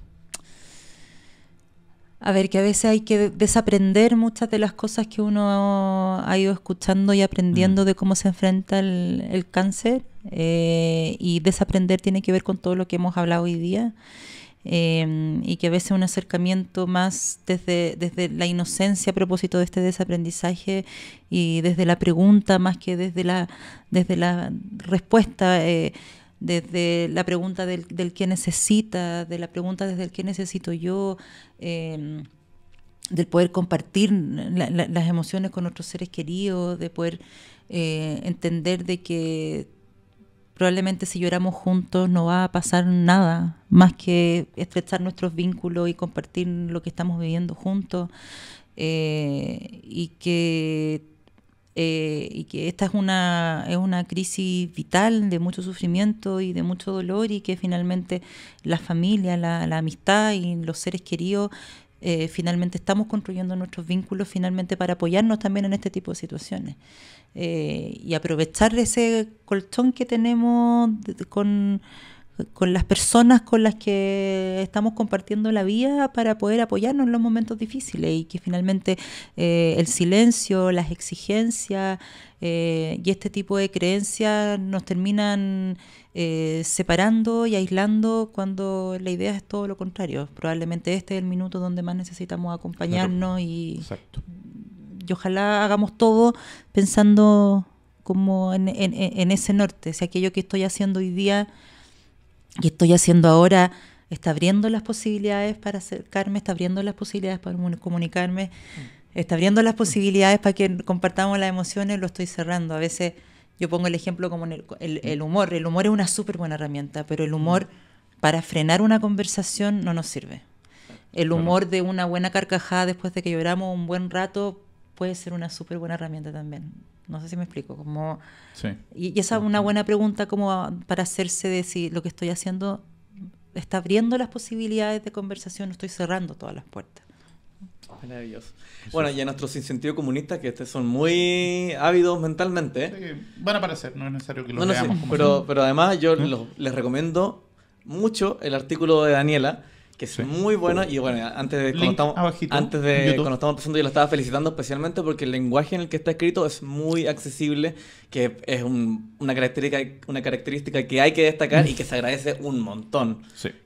[SPEAKER 3] a ver, que a veces hay que desaprender muchas de las cosas que uno ha ido escuchando y aprendiendo mm. de cómo se enfrenta el, cáncer. Eh, y desaprender tiene que ver con todo lo que hemos hablado hoy día. Em, y que a veces un acercamiento más desde, desde la inocencia a propósito de este desaprendizaje y desde la pregunta más que desde la, desde la respuesta. Eh, desde la pregunta del, que necesita, de la pregunta desde el que necesito yo, em, del poder compartir las emociones con otros seres queridos, de poder eh, entender de que probablemente si lloramos juntos no va a pasar nada más que estrechar nuestros vínculos y compartir lo que estamos viviendo juntos eh, y que eh, y que esta es una, es una crisis vital de mucho sufrimiento y de mucho dolor y que finalmente la familia, la, amistad y los seres queridos eh, finalmente estamos construyendo nuestros vínculos finalmente para apoyarnos también en este tipo de situaciones. Eh, y aprovechar ese colchón que tenemos con, con las personas con las que estamos compartiendo la vida para poder apoyarnos en los momentos difíciles y que finalmente eh, el silencio, las exigencias eh, y este tipo de creencias nos terminan separando y aislando cuando la idea es todo lo contrario. Probablemente este es el minuto donde más necesitamos acompañarnos y y ojalá hagamos todo pensando como en, ese norte, si aquello que estoy haciendo hoy día y estoy haciendo ahora está abriendo las posibilidades para acercarme, está abriendo las posibilidades para comunicarme, mm. está abriendo las posibilidades para que compartamos las emociones, lo estoy cerrando. A veces yo pongo el ejemplo como el, mm. el, humor. El humor es una súper buena herramienta, pero el mm. humor para frenar una conversación no nos sirve. El humor de una buena carcajada después de que lloramos un buen rato puede ser una súper buena herramienta también. No sé si me explico. Como... Sí. Y, esa es una buena pregunta como para hacerse de si lo que estoy haciendo está abriendo las posibilidades de conversación, o estoy cerrando todas las puertas.
[SPEAKER 1] Maravilloso. Bueno, y a nuestros Incentivos comunistas, que estos son muy ávidos mentalmente. van a aparecer, no
[SPEAKER 2] es necesario que lo veamos. pero,
[SPEAKER 1] pero además yo ¿Eh? les recomiendo mucho el artículo de Daniela, que es muy bueno. Y bueno, antes de, cuando estamos, antes de cuando estamos empezando, yo lo estaba felicitando especialmente porque el lenguaje en el que está escrito es muy accesible, que es una, característica, una característica que hay que destacar y que se agradece un montón.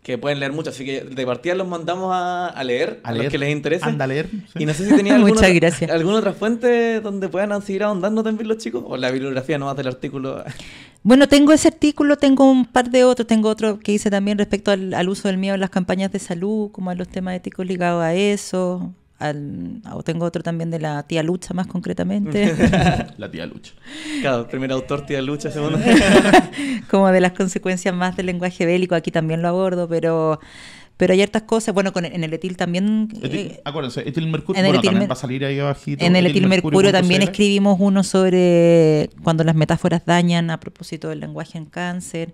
[SPEAKER 1] Que pueden leer mucho, así que de partida los mandamos a, leer, a, los que les interese. a leer. Y no sé si tenían alguna, alguna otra fuente donde puedan seguir ahondando también los chicos, o la bibliografía no nomás del artículo.
[SPEAKER 3] Bueno, tengo ese artículo, tengo un par de otros, tengo otro que hice también respecto al, uso del miedo en las campañas de salud, como a los temas éticos ligados a eso, ah, tengo otro también de la tía Lucha más concretamente.
[SPEAKER 1] la tía Lucha. Claro, primer autor tía Lucha, segundo.
[SPEAKER 3] Como de las consecuencias más del lenguaje bélico, aquí también lo abordo, pero pero hay hartas cosas, bueno, con, en el etil también...
[SPEAKER 2] Eh, acuérdense, etil mercurio, también va a salir ahí abajito. En el etil, mercurio, también escribimos
[SPEAKER 3] uno sobre cuando las metáforas dañan a propósito del lenguaje en cáncer.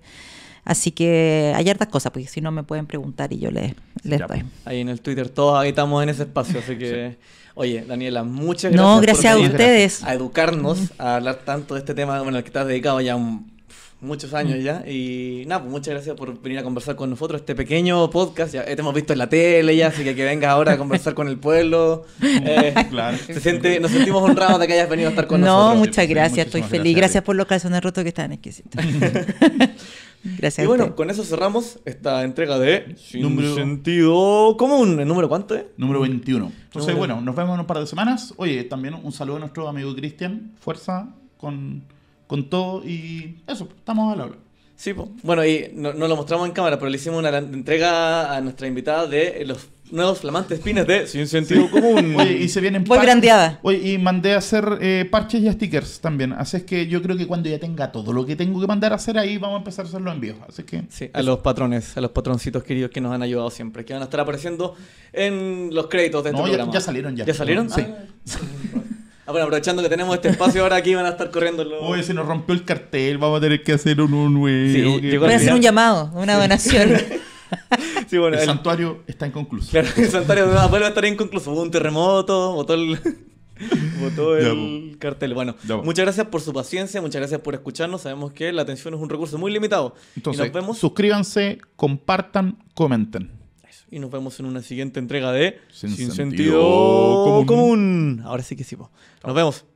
[SPEAKER 3] Así que hay hartas cosas, porque si no me pueden preguntar y yo les, doy. Pues,
[SPEAKER 1] ahí en el Twitter todos habitamos en ese espacio, así que... Oye, Daniela, muchas gracias. No, gracias a ustedes. A educarnos, a hablar tanto de este tema, bueno, al que estás dedicado ya un muchos años mm. ya. Y nada, pues muchas gracias por venir a conversar con nosotros este pequeño podcast. Ya te hemos visto en la tele ya, así que que vengas ahora a conversar con el pueblo. Eh, claro. nos sentimos honrados de que hayas venido a estar con nosotros. No, muchas gracias, estoy feliz. Gracias,
[SPEAKER 3] por los calzones rotos que están exquisitos. gracias. Y bueno,
[SPEAKER 1] con eso cerramos esta entrega de Sin número... Sentido Común. ¿El número
[SPEAKER 2] cuánto es? Número 21. Entonces, bueno, nos vemos en un par de semanas. Oye, también un saludo a nuestro amigo Cristian. Fuerza con con todo y eso, pues, estamos al habla. Sí, pues,
[SPEAKER 1] bueno, y no, lo mostramos en cámara, pero le hicimos una entrega a nuestra invitada de los nuevos flamantes pines de Sin Sentido Común. Oye, y
[SPEAKER 2] se vienen Voy grandeada. Oye, y mandé a hacer eh, parches y stickers también. Así es que yo creo que cuando ya tenga todo lo que tengo que mandar a hacer ahí, vamos a empezar a hacer los envíos.
[SPEAKER 1] Así que. a los patrones, a los patroncitos queridos que nos han ayudado siempre, que van a estar apareciendo en los créditos de este programa. Ya, salieron ya. ¿Ya salieron? Sí. Ah. Ah, bueno, aprovechando que tenemos este espacio ahora aquí, van a estar corriendo los. Oye, se nos
[SPEAKER 2] rompió el cartel, vamos a tener que hacer un, nuevo. Voy a hacer un llamado, una donación.
[SPEAKER 3] el, santuario está inconcluso. Claro, el santuario
[SPEAKER 1] vuelve a estar inconcluso. Hubo un terremoto, botó el. el cartel. Bueno, muchas gracias por su paciencia, muchas gracias por escucharnos. Sabemos que la atención es un recurso muy limitado. Entonces, nos vemos.
[SPEAKER 2] suscríbanse, compartan, comenten
[SPEAKER 1] y nos vemos en una siguiente entrega de Sin, sentido, común. Ahora sí que sí. Nos vemos.